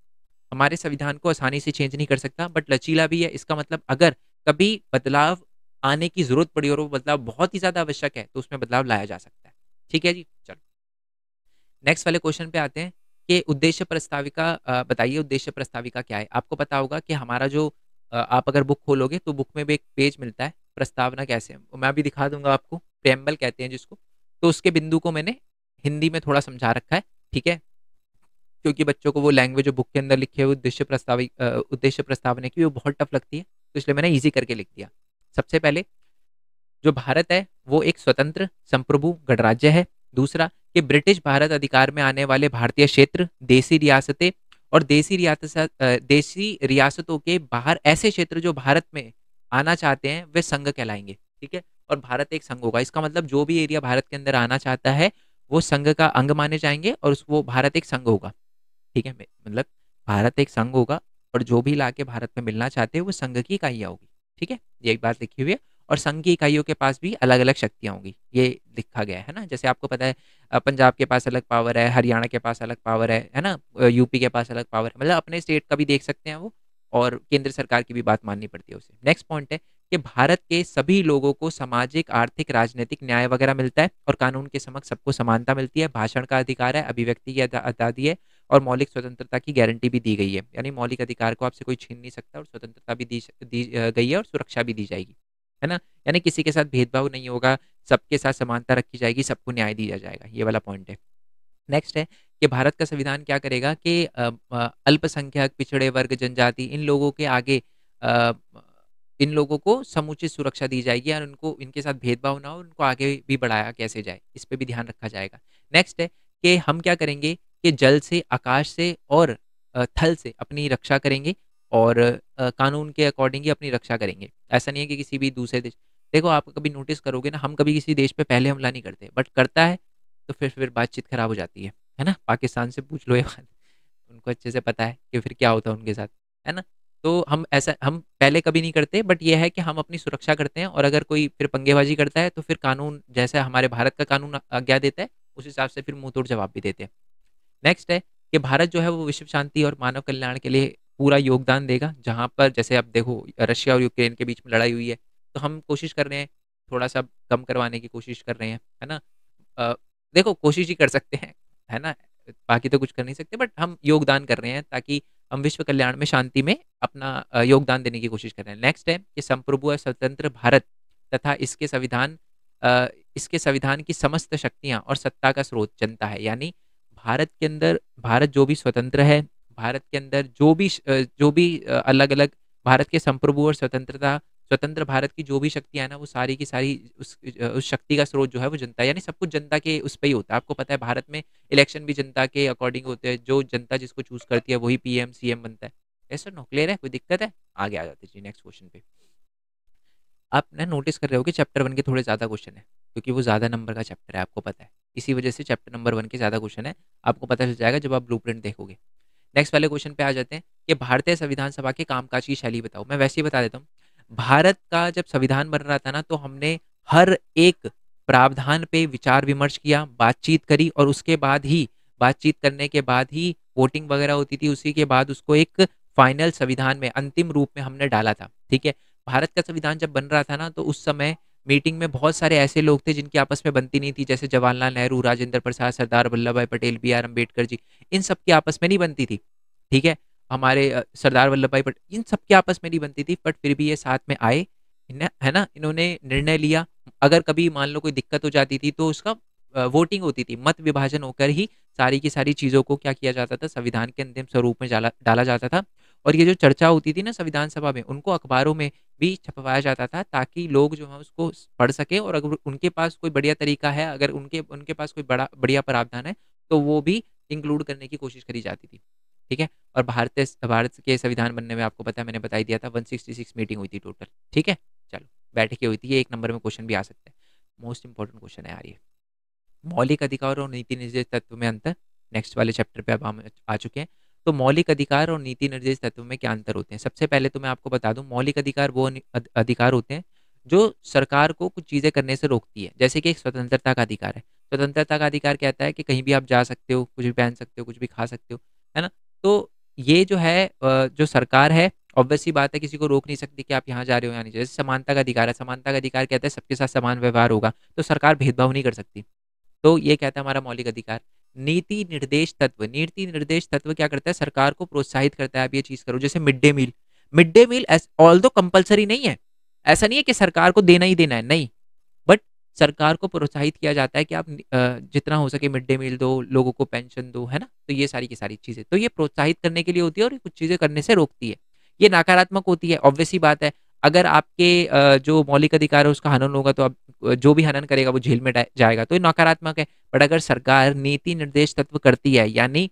हमारे संविधान को आसानी से चेंज नहीं कर सकता बट लचीला भी है इसका मतलब अगर कभी बदलाव आने की ज़रूरत पड़ी और वो बदलाव बहुत ही ज़्यादा आवश्यक है तो उसमें बदलाव लाया जा सकता है ठीक है जी चलो नेक्स्ट वाले क्वेश्चन पे आते हैं कि उद्देश्य प्रस्ताविका बताइए उद्देश्य प्रस्ताविका क्या है आपको पता होगा कि हमारा जो आप अगर बुक खोलोगे तो बुक में भी एक पेज मिलता है प्रस्तावना कैसे है मैं अभी दिखा दूंगा आपको प्रेम्बल कहते हैं जिसको तो उसके बिंदु को मैंने हिंदी में थोड़ा समझा रखा है ठीक है क्योंकि बच्चों को वो लैंग्वेज बुक के अंदर लिखे हुए उद्देश्य प्रस्ताविक उद्देश्य प्रस्तावना की वो बहुत टफ लगती है तो इसलिए मैंने ईजी करके लिख दिया सबसे पहले जो भारत है वो एक स्वतंत्र संप्रभु गणराज्य है दूसरा कि ब्रिटिश भारत अधिकार में आने वाले भारतीय क्षेत्र देसी रियासतें और देसी रियासत देसी रियासतों के बाहर ऐसे क्षेत्र जो भारत में आना चाहते हैं वे संघ कहलाएंगे ठीक है और भारत एक संघ होगा इसका मतलब जो भी एरिया भारत के अंदर आना चाहता है वो संघ का अंग माने जाएंगे और वो भारत एक संघ होगा ठीक है मतलब भारत एक संघ होगा और जो भी इलाके भारत में मिलना चाहते हैं वो संघ की इकाइयाँ होगी ठीक है ये एक बात लिखी हुई है और संघ की इकाइयों के पास भी अलग अलग शक्तियाँ होंगी ये लिखा गया है ना जैसे आपको पता है पंजाब के पास अलग पावर है हरियाणा के पास अलग पावर है है ना यूपी के पास अलग पावर है मतलब अपने स्टेट का भी देख सकते हैं वो और केंद्र सरकार की भी बात माननी पड़ती है उसे नेक्स्ट पॉइंट है कि भारत के सभी लोगों को सामाजिक आर्थिक राजनीतिक न्याय वगैरह मिलता है और कानून के समक्ष सबको समानता मिलती है भाषण का अधिकार है अभिव्यक्ति की आज़ादी है और मौलिक स्वतंत्रता की गारंटी भी दी गई है यानी मौलिक अधिकार को आपसे कोई छीन नहीं सकता और स्वतंत्रता भी दी दी गई है और सुरक्षा भी दी जाएगी है ना यानी किसी के साथ भेदभाव नहीं होगा सबके साथ समानता रखी जाएगी सबको न्याय दिया जाएगा ये वाला पॉइंट है नेक्स्ट है कि भारत का संविधान क्या करेगा कि अल्पसंख्यक पिछड़े वर्ग जनजाति इन लोगों के आगे इन लोगों को समुचित सुरक्षा दी जाएगी और उनको इनके साथ भेदभाव ना हो उनको आगे भी बढ़ाया कैसे जाए इस पर भी ध्यान रखा जाएगा नेक्स्ट है कि हम क्या करेंगे के जल से आकाश से और थल से अपनी रक्षा करेंगे और कानून के अकॉर्डिंग ही अपनी रक्षा करेंगे ऐसा नहीं है कि किसी भी दूसरे देश देखो आप कभी नोटिस करोगे ना हम कभी किसी देश पे पहले हमला नहीं करते बट करता है तो फिर फिर बातचीत खराब हो जाती है है ना पाकिस्तान से पूछ लो ये बात उनको अच्छे से पता है कि फिर क्या होता है उनके साथ है ना तो हम ऐसा हम पहले कभी नहीं करते बट ये है कि हम अपनी सुरक्षा करते हैं और अगर कोई फिर पंगेबाजी करता है तो फिर कानून जैसे हमारे भारत का कानून आज्ञा देता है उस हिसाब से फिर मुंह तोड़ जवाब भी देते हैं नेक्स्ट है कि भारत जो है वो विश्व शांति और मानव कल्याण के लिए पूरा योगदान देगा जहाँ पर जैसे आप देखो रशिया और यूक्रेन के बीच में लड़ाई हुई है तो हम कोशिश कर रहे हैं थोड़ा सा कम करवाने की कोशिश कर रहे हैं है ना आ, देखो कोशिश ही कर सकते हैं है ना बाकी तो कुछ कर नहीं सकते बट हम योगदान कर रहे हैं ताकि हम विश्व कल्याण में शांति में अपना योगदान देने की कोशिश कर रहे हैं नेक्स्ट है कि संप्रभु और स्वतंत्र भारत तथा इसके संविधान इसके संविधान की समस्त शक्तियाँ और सत्ता का स्रोत जनता है यानी भारत के अंदर भारत जो भी स्वतंत्र है भारत के अंदर जो भी जो भी अलग अलग भारत के संप्रभु और स्वतंत्रता स्वतंत्र भारत की जो भी शक्तियाँ ना वो सारी की सारी उस उस शक्ति का स्रोत जो है वो जनता यानी सब कुछ जनता के उस पर ही होता है आपको पता है भारत में इलेक्शन भी जनता के अकॉर्डिंग होते हैं जो जनता जिसको चूज करती है वही सी एम बनता है ऐसा नो क्लियर है कोई दिक्कत है आगे आ जाते जी नेक्स्ट क्वेश्चन पे आप ना नोटिस कर रहे हो कि चैप्टर वन के थोड़े ज़्यादा क्वेश्चन है क्योंकि वो ज़्यादा नंबर का चैप्टर है आपको पता है इसी वजह से चैप्टर नंबर वन के ज़्यादा क्वेश्चन है आपको पता चल जाएगा जब आप ब्लू देखोगे नेक्स्ट वाले क्वेश्चन पे आ जाते हैं कि भारतीय संविधान सभा के कामकाज की शैली बताओ मैं वैसे ही बता देता हूँ भारत का जब संविधान बन रहा था ना तो हमने हर एक प्रावधान पे विचार विमर्श किया बातचीत करी और उसके बाद ही बातचीत करने के बाद ही वोटिंग वगैरह होती थी उसी के बाद उसको एक फाइनल संविधान में अंतिम रूप में हमने डाला था ठीक है भारत का संविधान जब बन रहा था ना तो उस समय मीटिंग में बहुत सारे ऐसे लोग थे जिनकी आपस में बनती नहीं थी जैसे जवाहरलाल नेहरू राजेंद्र प्रसाद सरदार वल्लभ भाई पटेल बी आर अम्बेडकर जी इन सब की आपस में नहीं बनती थी ठीक है हमारे सरदार वल्लभ भाई पटेल इन सब की आपस में नहीं बनती थी बट फिर भी ये साथ में आए है ना इन्होंने निर्णय लिया अगर कभी मान लो कोई दिक्कत हो जाती थी तो उसका वोटिंग होती थी मत विभाजन होकर ही सारी की सारी चीज़ों को क्या किया जाता था संविधान के अंतिम स्वरूप में डाला जाता था और ये जो चर्चा होती थी ना संविधान सभा में उनको अखबारों में भी छपवाया जाता था ताकि लोग जो है उसको पढ़ सकें और अगर उनके पास कोई बढ़िया तरीका है अगर उनके उनके पास कोई बड़ा बढ़िया प्रावधान है तो वो भी इंक्लूड करने की कोशिश करी जाती थी ठीक है और भारतीय भारत के संविधान बनने में आपको पता है मैंने बताई दिया था वन मीटिंग हुई थी टोटल ठीक है चलो बैठकें हुई थी ये एक नंबर में क्वेश्चन भी आ सकता है मोस्ट इंपॉर्टेंट क्वेश्चन है यार ये मौलिक अधिकार और नीति निजी तत्व में अंतर नेक्स्ट वाले चैप्टर पे अब हम आ चुके हैं तो मौलिक अधिकार और नीति निर्देश तत्व में क्या अंतर होते हैं सबसे पहले तो मैं आपको बता दूं मौलिक अधिकार वो अधिकार होते हैं जो सरकार को कुछ चीज़ें करने से रोकती है जैसे कि एक स्वतंत्रता का अधिकार है स्वतंत्रता का अधिकार कहता है कि कहीं भी आप जा सकते हो कुछ भी पहन सकते हो कुछ भी खा सकते हो है ना तो ये जो है जो सरकार है ऑब्वियसली बात है किसी को रोक नहीं सकती कि आप यहाँ जा रहे हो या नहीं जैसे समानता का अधिकार है समानता का अधिकार कहता है सबके साथ समान व्यवहार होगा तो सरकार भेदभाव नहीं कर सकती तो ये कहता है हमारा मौलिक अधिकार नीति निर्देश तत्व नीति निर्देश तत्व क्या करता है सरकार को प्रोत्साहित करता है आप ये चीज करो जैसे mid day meal mid day meal although compulsory नहीं है ऐसा नहीं है कि सरकार को देना ही देना है नहीं बट सरकार को प्रोत्साहित किया जाता है कि आप जितना हो सके मिड डे मील दो लोगों को पेंशन दो है ना तो ये सारी की सारी चीजें तो ये प्रोत्साहित करने के लिए होती है और कुछ चीजें करने से रोकती है ये नकारात्मक होती है ऑब्वियस ही बात है अगर आपके जो मौलिक अधिकार है उसका हनन होगा तो आप जो भी हनन करेगा वो झेल में जाएगा तो ये नकारात्मक है बट अगर सरकार नीति निर्देश तत्व करती है यानी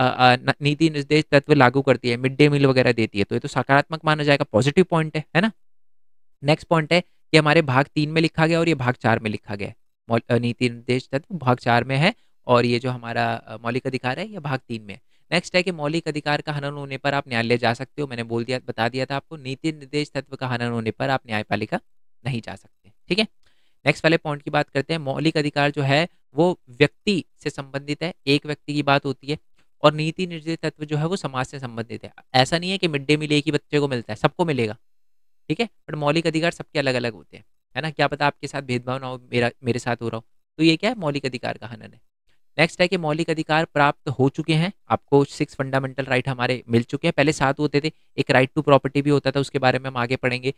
नीति निर्देश तत्व लागू करती है मिड डे मील वगैरह देती है तो ये तो सकारात्मक माना जाएगा पॉजिटिव पॉइंट है है ना नेक्स्ट पॉइंट है कि हमारे भाग तीन में लिखा गया और ये भाग चार में लिखा गया है नीति निर्देश तत्व भाग चार में है और ये जो हमारा मौलिक अधिकार है ये भाग तीन में है नेक्स्ट है कि मौलिक अधिकार का हनन होने पर आप न्यायालय जा सकते हो मैंने बोल दिया बता दिया था आपको नीति निर्देश तत्व का हनन होने पर आप न्यायपालिका नहीं जा सकते ठीक है नेक्स्ट वाले पॉइंट की बात करते हैं मौलिक अधिकार जो है वो व्यक्ति से संबंधित है एक व्यक्ति की बात होती है और नीति निर्देश तत्व जो है वो समाज से संबंधित है ऐसा नहीं है कि मिड डे मील एक ही बच्चे को मिलता है सबको मिलेगा ठीक है बट मौलिक अधिकार सबके अलग अलग होते हैं है ना क्या पता आपके साथ भेदभाव ना हो मेरा मेरे साथ हो रहा हो तो ये क्या है मौलिक अधिकार का हनन है नेक्स्ट है कि मौलिक अधिकार प्राप्त हो चुके हैं आपको सिक्स फंडामेंटल राइट हमारे मिल चुके हैं पहले सात होते थे एक राइट टू प्रॉपर्टी भी होता था उसके बारे में हम आगे पढ़ेंगे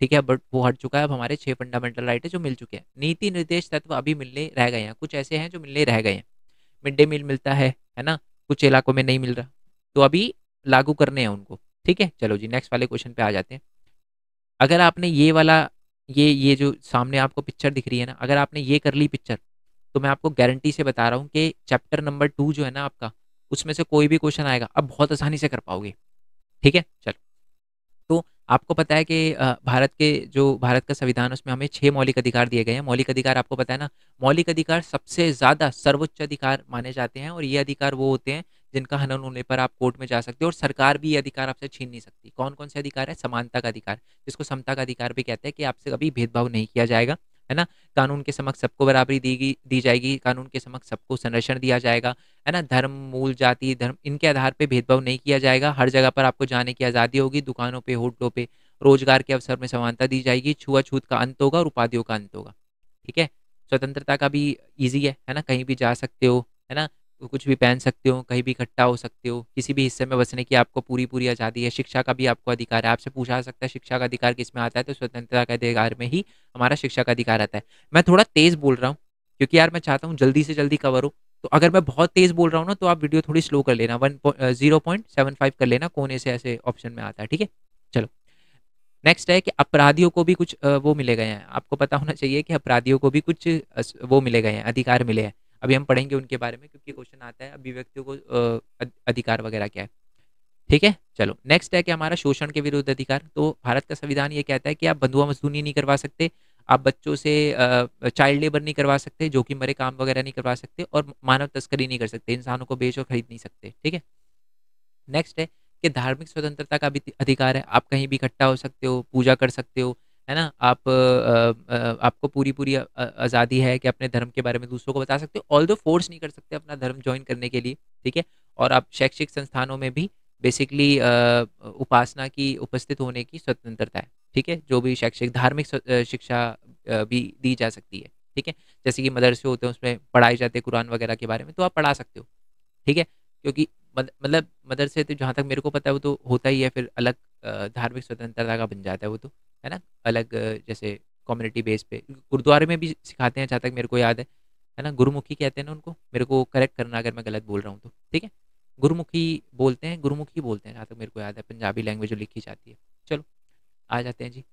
ठीक है बट वो हट चुका है अब हमारे छह फंडामेंटल राइट है जो मिल चुके हैं नीति निर्देश तत्व अभी मिलने रह गए हैं कुछ ऐसे हैं जो मिलने रह गए हैं मिड डे मील मिलता है है ना कुछ इलाकों में नहीं मिल रहा तो अभी लागू करने हैं उनको ठीक है चलो जी नेक्स्ट वाले क्वेश्चन पे आ जाते हैं अगर आपने ये वाला ये ये जो सामने आपको पिक्चर दिख रही है ना अगर आपने ये कर ली पिक्चर तो मैं आपको गारंटी से बता रहा हूँ कि चैप्टर नंबर टू जो है ना आपका उसमें से कोई भी क्वेश्चन आएगा आप बहुत आसानी से कर पाओगे ठीक है चलो तो आपको पता है कि भारत के जो भारत का संविधान उसमें हमें छः मौलिक अधिकार दिए गए हैं मौलिक अधिकार आपको पता है ना मौलिक अधिकार सबसे ज़्यादा सर्वोच्च अधिकार माने जाते हैं और ये अधिकार वो होते हैं जिनका हनन होने पर आप कोर्ट में जा सकते हो और सरकार भी ये अधिकार आपसे छीन नहीं सकती कौन कौन से अधिकार है समानता का अधिकार जिसको समता का अधिकार भी कहते हैं कि आपसे कभी भेदभाव नहीं किया जाएगा है ना कानून के समक्ष सबको बराबरी दी दी जाएगी कानून के समक्ष सबको संरक्षण दिया जाएगा है ना धर्म मूल जाति धर्म इनके आधार पर भेदभाव नहीं किया जाएगा हर जगह पर आपको जाने की आज़ादी होगी दुकानों पर होटलों पर रोजगार के अवसर में समानता दी जाएगी छुआछूत का अंत होगा और उपाधियों का अंत होगा ठीक है स्वतंत्रता का भी ईजी है है ना कहीं भी जा सकते हो है ना कुछ भी पहन सकते हो कहीं भी इकट्ठा हो सकते हो किसी भी हिस्से में बसने की आपको पूरी पूरी आज़ादी है शिक्षा का भी आपको अधिकार है आपसे पूछा जा सकता है शिक्षा का अधिकार किस में आता है तो स्वतंत्रता के अधिकार में ही हमारा शिक्षा का अधिकार आता है मैं थोड़ा तेज़ बोल रहा हूँ क्योंकि यार मैं चाहता हूँ जल्दी से जल्दी कवर हो तो अगर मैं बहुत तेज़ बोल रहा हूँ ना तो आप वीडियो थोड़ी स्लो कर लेना one zero point seven five कर लेना कोने से ऐसे ऑप्शन में आता है ठीक है चलो नेक्स्ट है कि अपराधियों को भी कुछ वो मिले गए हैं आपको पता होना चाहिए कि अपराधियों को भी कुछ वो मिले गए हैं अधिकार मिले हैं अभी हम पढ़ेंगे उनके बारे में क्योंकि क्वेश्चन आता है अभिव्यक्तियों को अधिकार वगैरह क्या है ठीक है चलो नेक्स्ट है कि हमारा शोषण के विरुद्ध अधिकार तो भारत का संविधान ये कहता है कि आप बंधुआ मजदूरी नहीं करवा सकते आप बच्चों से चाइल्ड लेबर नहीं करवा सकते जो कि मरे काम वगैरह नहीं करवा सकते और मानव तस्करी नहीं कर सकते इंसानों को बेच और खरीद नहीं सकते ठीक है नेक्स्ट है कि धार्मिक स्वतंत्रता का भी अधिकार है आप कहीं भी इकट्ठा हो सकते हो पूजा कर सकते हो है ना आप आ, आ, आपको पूरी पूरी आज़ादी है कि अपने धर्म के बारे में दूसरों को बता सकते हो ऑल दो फोर्स नहीं कर सकते अपना धर्म ज्वाइन करने के लिए ठीक है और आप शैक्षिक संस्थानों में भी बेसिकली उपासना की उपस्थित होने की स्वतंत्रता है ठीक है जो भी शैक्षिक धार्मिक शिक्षा भी दी जा सकती है ठीक है जैसे कि मदरसे होते हैं उसमें पढ़ाए जाते हैं कुरान वगैरह के बारे में तो आप पढ़ा सकते हो ठीक है क्योंकि मतलब मदरसे तो जहाँ तक मेरे को पता है वो तो होता ही है फिर अलग धार्मिक स्वतंत्रता का बन जाता है वो तो है ना अलग जैसे कम्युनिटी बेस पे गुरुद्वारे में भी सिखाते हैं जहाँ तक मेरे को याद है है ना गुरुमुखी कहते हैं ना उनको मेरे को करेक्ट करना अगर मैं गलत बोल रहा हूँ तो ठीक है गुरुमुखी बोलते हैं गुरुमुखी बोलते हैं जहाँ तक मेरे को याद है पंजाबी लैंग्वेज जो लिखी जाती है चलो आ जाते हैं जी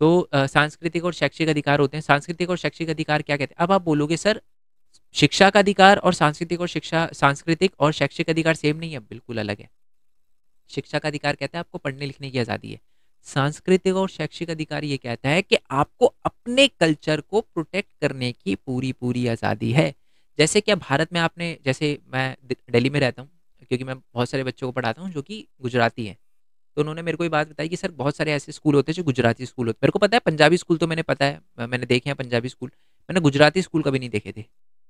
तो सांस्कृतिक और शैक्षिक अधिकार होते हैं सांस्कृतिक और शैक्षिक अधिकार क्या कहते हैं अब आप बोलोगे सर शिक्षा का अधिकार और सांस्कृतिक और शिक्षा सांस्कृतिक और शैक्षिक अधिकार सेम नहीं है बिल्कुल अलग है शिक्षा का अधिकार कहते हैं आपको पढ़ने लिखने की आज़ादी है सांस्कृतिक और शैक्षिक अधिकार ये कहता है कि आपको अपने कल्चर को प्रोटेक्ट करने की पूरी पूरी आज़ादी है जैसे क्या भारत में आपने जैसे मैं दिल्ली में रहता हूँ क्योंकि मैं बहुत सारे बच्चों को पढ़ाता हूँ जो कि गुजराती हैं तो उन्होंने मेरे को ये बात बताई कि सर बहुत सारे ऐसे स्कूल होते हैं जो गुजराती स्कूल होते मेरे को पता है पंजाबी स्कूल तो मैंने पता है मैंने देखे हैं पंजाबी स्कूल मैंने गुजराती स्कूल कभी नहीं देखे थे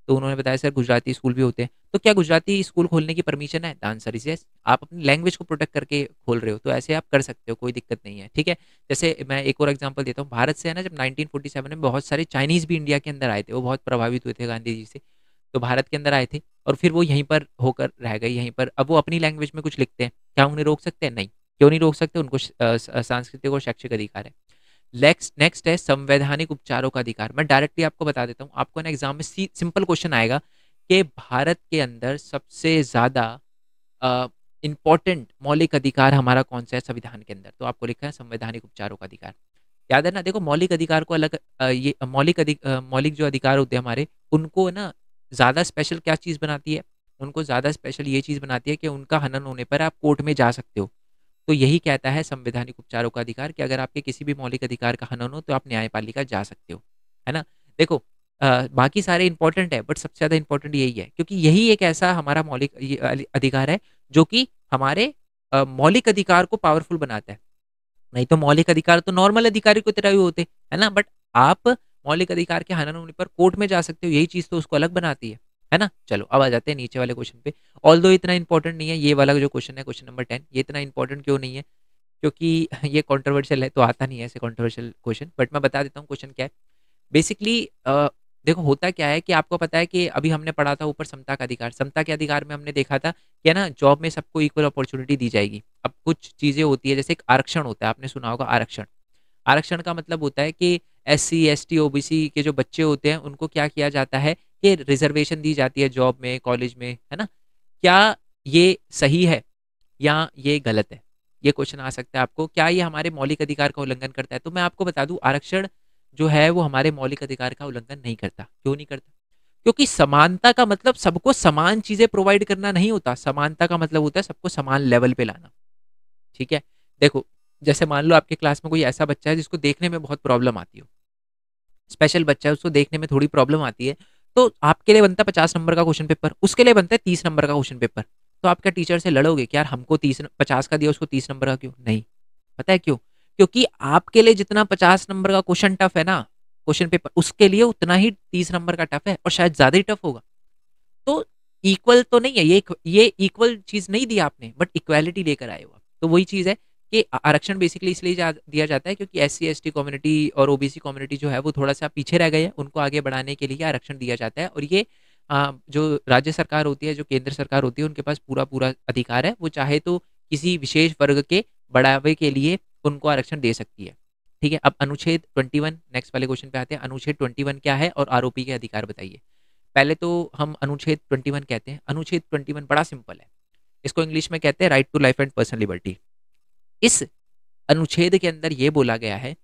तो उन्होंने बताया सर गुजराती स्कूल भी होते हैं तो क्या गुजराती स्कूल खोलने की परमिशन है आंसर इज यस आप अपनी लैंग्वेज को प्रोटेक्ट करके खोल रहे हो तो ऐसे आप कर सकते हो कोई दिक्कत नहीं है ठीक है जैसे मैं एक और एग्जांपल देता हूँ भारत से है ना जब 1947 में बहुत सारे चाइनीज़ भी इंडिया के अंदर आए थे वो बहुत प्रभावित हुए थे गांधी जी से तो भारत के अंदर आए थे और फिर वो यहीं पर होकर रह गए यहीं पर अब वो अपनी लैंग्वेज में कुछ लिखते हैं क्या उन्हें रोक सकते हैं नहीं क्यों नहीं रोक सकते उनको सांस्कृतिक और शैक्षिक अधिकार है नेक्स्ट नेक्स्ट है संवैधानिक उपचारों का अधिकार मैं डायरेक्टली आपको बता देता हूँ आपको ना एग्जाम में सिंपल क्वेश्चन आएगा कि भारत के अंदर सबसे ज़्यादा इंपॉर्टेंट मौलिक अधिकार हमारा कौन सा है संविधान के अंदर तो आपको लिखा है संवैधानिक उपचारों का अधिकार याद है ना देखो मौलिक अधिकार को अलग ये मौलिक अधिक मौलिक जो अधिकार होते हैं हमारे उनको ना ज़्यादा स्पेशल क्या चीज़ बनाती है उनको ज़्यादा स्पेशल ये चीज़ बनाती है कि उनका हनन होने पर आप कोर्ट में जा सकते हो तो यही कहता है संवैधानिक उपचारों का अधिकार कि अगर आपके किसी भी मौलिक अधिकार का हनन हो तो आप न्यायपालिका जा सकते हो है ना देखो आ, बाकी सारे इंपॉर्टेंट है बट सबसे ज़्यादा इंपॉर्टेंट यही है क्योंकि यही एक ऐसा हमारा मौलिक अधिकार है जो कि हमारे मौलिक अधिकार को पावरफुल बनाता है नहीं तो मौलिक अधिकार तो नॉर्मल अधिकारी को तरह ही होते है ना बट आप मौलिक अधिकार के हनन होने पर कोर्ट में जा सकते हो यही चीज़ तो उसको अलग बनाती है है ना चलो अब आ जाते हैं नीचे वाले क्वेश्चन पे ऑल इतना इंपॉर्टेंट नहीं है ये वाला जो क्वेश्चन है क्वेश्चन नंबर टेन ये इतना इंपॉर्टेंट क्यों नहीं है क्योंकि ये कॉन्ट्रोवर्शियल है तो आता नहीं है ऐसे कॉन्ट्रोवर्शियल क्वेश्चन बट मैं बता देता हूँ क्वेश्चन क्या है बेसिकली देखो होता क्या है कि आपको पता है कि अभी हमने पढ़ा था ऊपर समता का अधिकार समता के अधिकार में हमने देखा था कि है ना जॉब में सबको इक्वल अपॉर्चुनिटी दी जाएगी अब कुछ चीज़ें होती है जैसे एक आरक्षण होता है आपने सुना होगा आरक्षण आरक्षण का मतलब होता है कि S C S T O B C के जो बच्चे होते हैं उनको क्या किया जाता है ये रिजर्वेशन दी जाती है जॉब में कॉलेज में है ना क्या ये सही है या ये गलत है ये क्वेश्चन आ सकता है आपको क्या ये हमारे मौलिक अधिकार का उल्लंघन करता है तो मैं आपको बता दूं आरक्षण जो है वो हमारे मौलिक अधिकार का उल्लंघन नहीं करता क्यों नहीं करता क्योंकि समानता का मतलब सबको समान चीजें प्रोवाइड करना नहीं होता समानता का मतलब होता है सबको समान लेवल पे लाना ठीक है देखो जैसे मान लो आपके क्लास में कोई ऐसा बच्चा है जिसको देखने में बहुत प्रॉब्लम आती हो स्पेशल बच्चा है उसको देखने में थोड़ी प्रॉब्लम आती है तो आपके लिए बनता है पचास नंबर का क्वेश्चन पेपर उसके लिए बनता है तीस नंबर का क्वेश्चन पेपर तो आप क्या टीचर से लड़ोगे कि यार हमको तीस पचास का दिया उसको तीस नंबर का क्यों नहीं पता है क्यों क्योंकि आपके लिए जितना पचास नंबर का क्वेश्चन टफ है ना क्वेश्चन पेपर उसके लिए उतना ही तीस नंबर का टफ है और शायद ज्यादा ही टफ होगा तो इक्वल तो नहीं है ये ये इक्वल चीज नहीं दी आपने बट इक्वालिटी लेकर आए हो तो वही चीज है कि आरक्षण बेसिकली इसलिए जा, दिया जाता है क्योंकि एस सी कम्युनिटी और ओबीसी कम्युनिटी जो है वो थोड़ा सा पीछे रह गए हैं उनको आगे बढ़ाने के लिए आरक्षण दिया जाता है और ये आ, जो राज्य सरकार होती है जो केंद्र सरकार होती है उनके पास पूरा पूरा अधिकार है वो चाहे तो किसी विशेष वर्ग के बढ़ावे के लिए उनको आरक्षण दे सकती है ठीक है अब अनुच्छेद 21 नेक्स्ट वाले क्वेश्चन पे आते हैं अनुच्छेद 21 क्या है और आरोपी के अधिकार बताइए पहले तो हम अनुच्छेद 21 कहते हैं अनुच्छेद 21 बड़ा सिंपल है इसको इंग्लिश में कहते हैं right to life and personal liberty इस अनुच्छेद के अंदर यह बोला गया है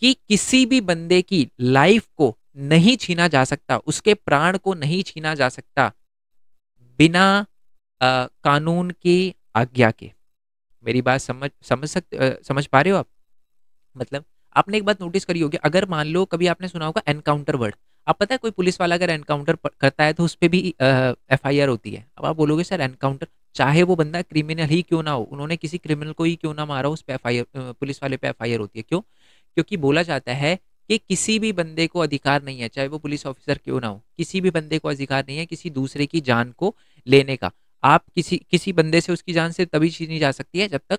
कि किसी भी बंदे की लाइफ को नहीं छीना जा सकता उसके प्राण को नहीं छीना जा सकता बिना आ, कानून की आज्ञा के मेरी बात समझ समझ आ, समझ पा रहे हो आप मतलब आपने एक बात नोटिस करी होगी अगर मान लो कभी आपने सुना होगा एनकाउंटर वर्ड आप पता है कोई पुलिस वाला अगर एनकाउंटर करता है तो उस पर भी एफ होती है अब आप बोलोगे सर एनकाउंटर चाहे वो बंदा क्रिमिनल ही क्यों ना हो उन्होंने किसी क्रिमिनल को ही क्यों ना मारा उस पे एफ पुलिस वाले पे एफ होती है क्यों क्योंकि बोला जाता है कि किसी भी बंदे को अधिकार नहीं है चाहे वो पुलिस ऑफिसर क्यों ना हो किसी भी बंदे को अधिकार नहीं है किसी दूसरे की जान को लेने का आप किसी किसी बंदे से उसकी जान से तभी छीनी जा सकती है जब तक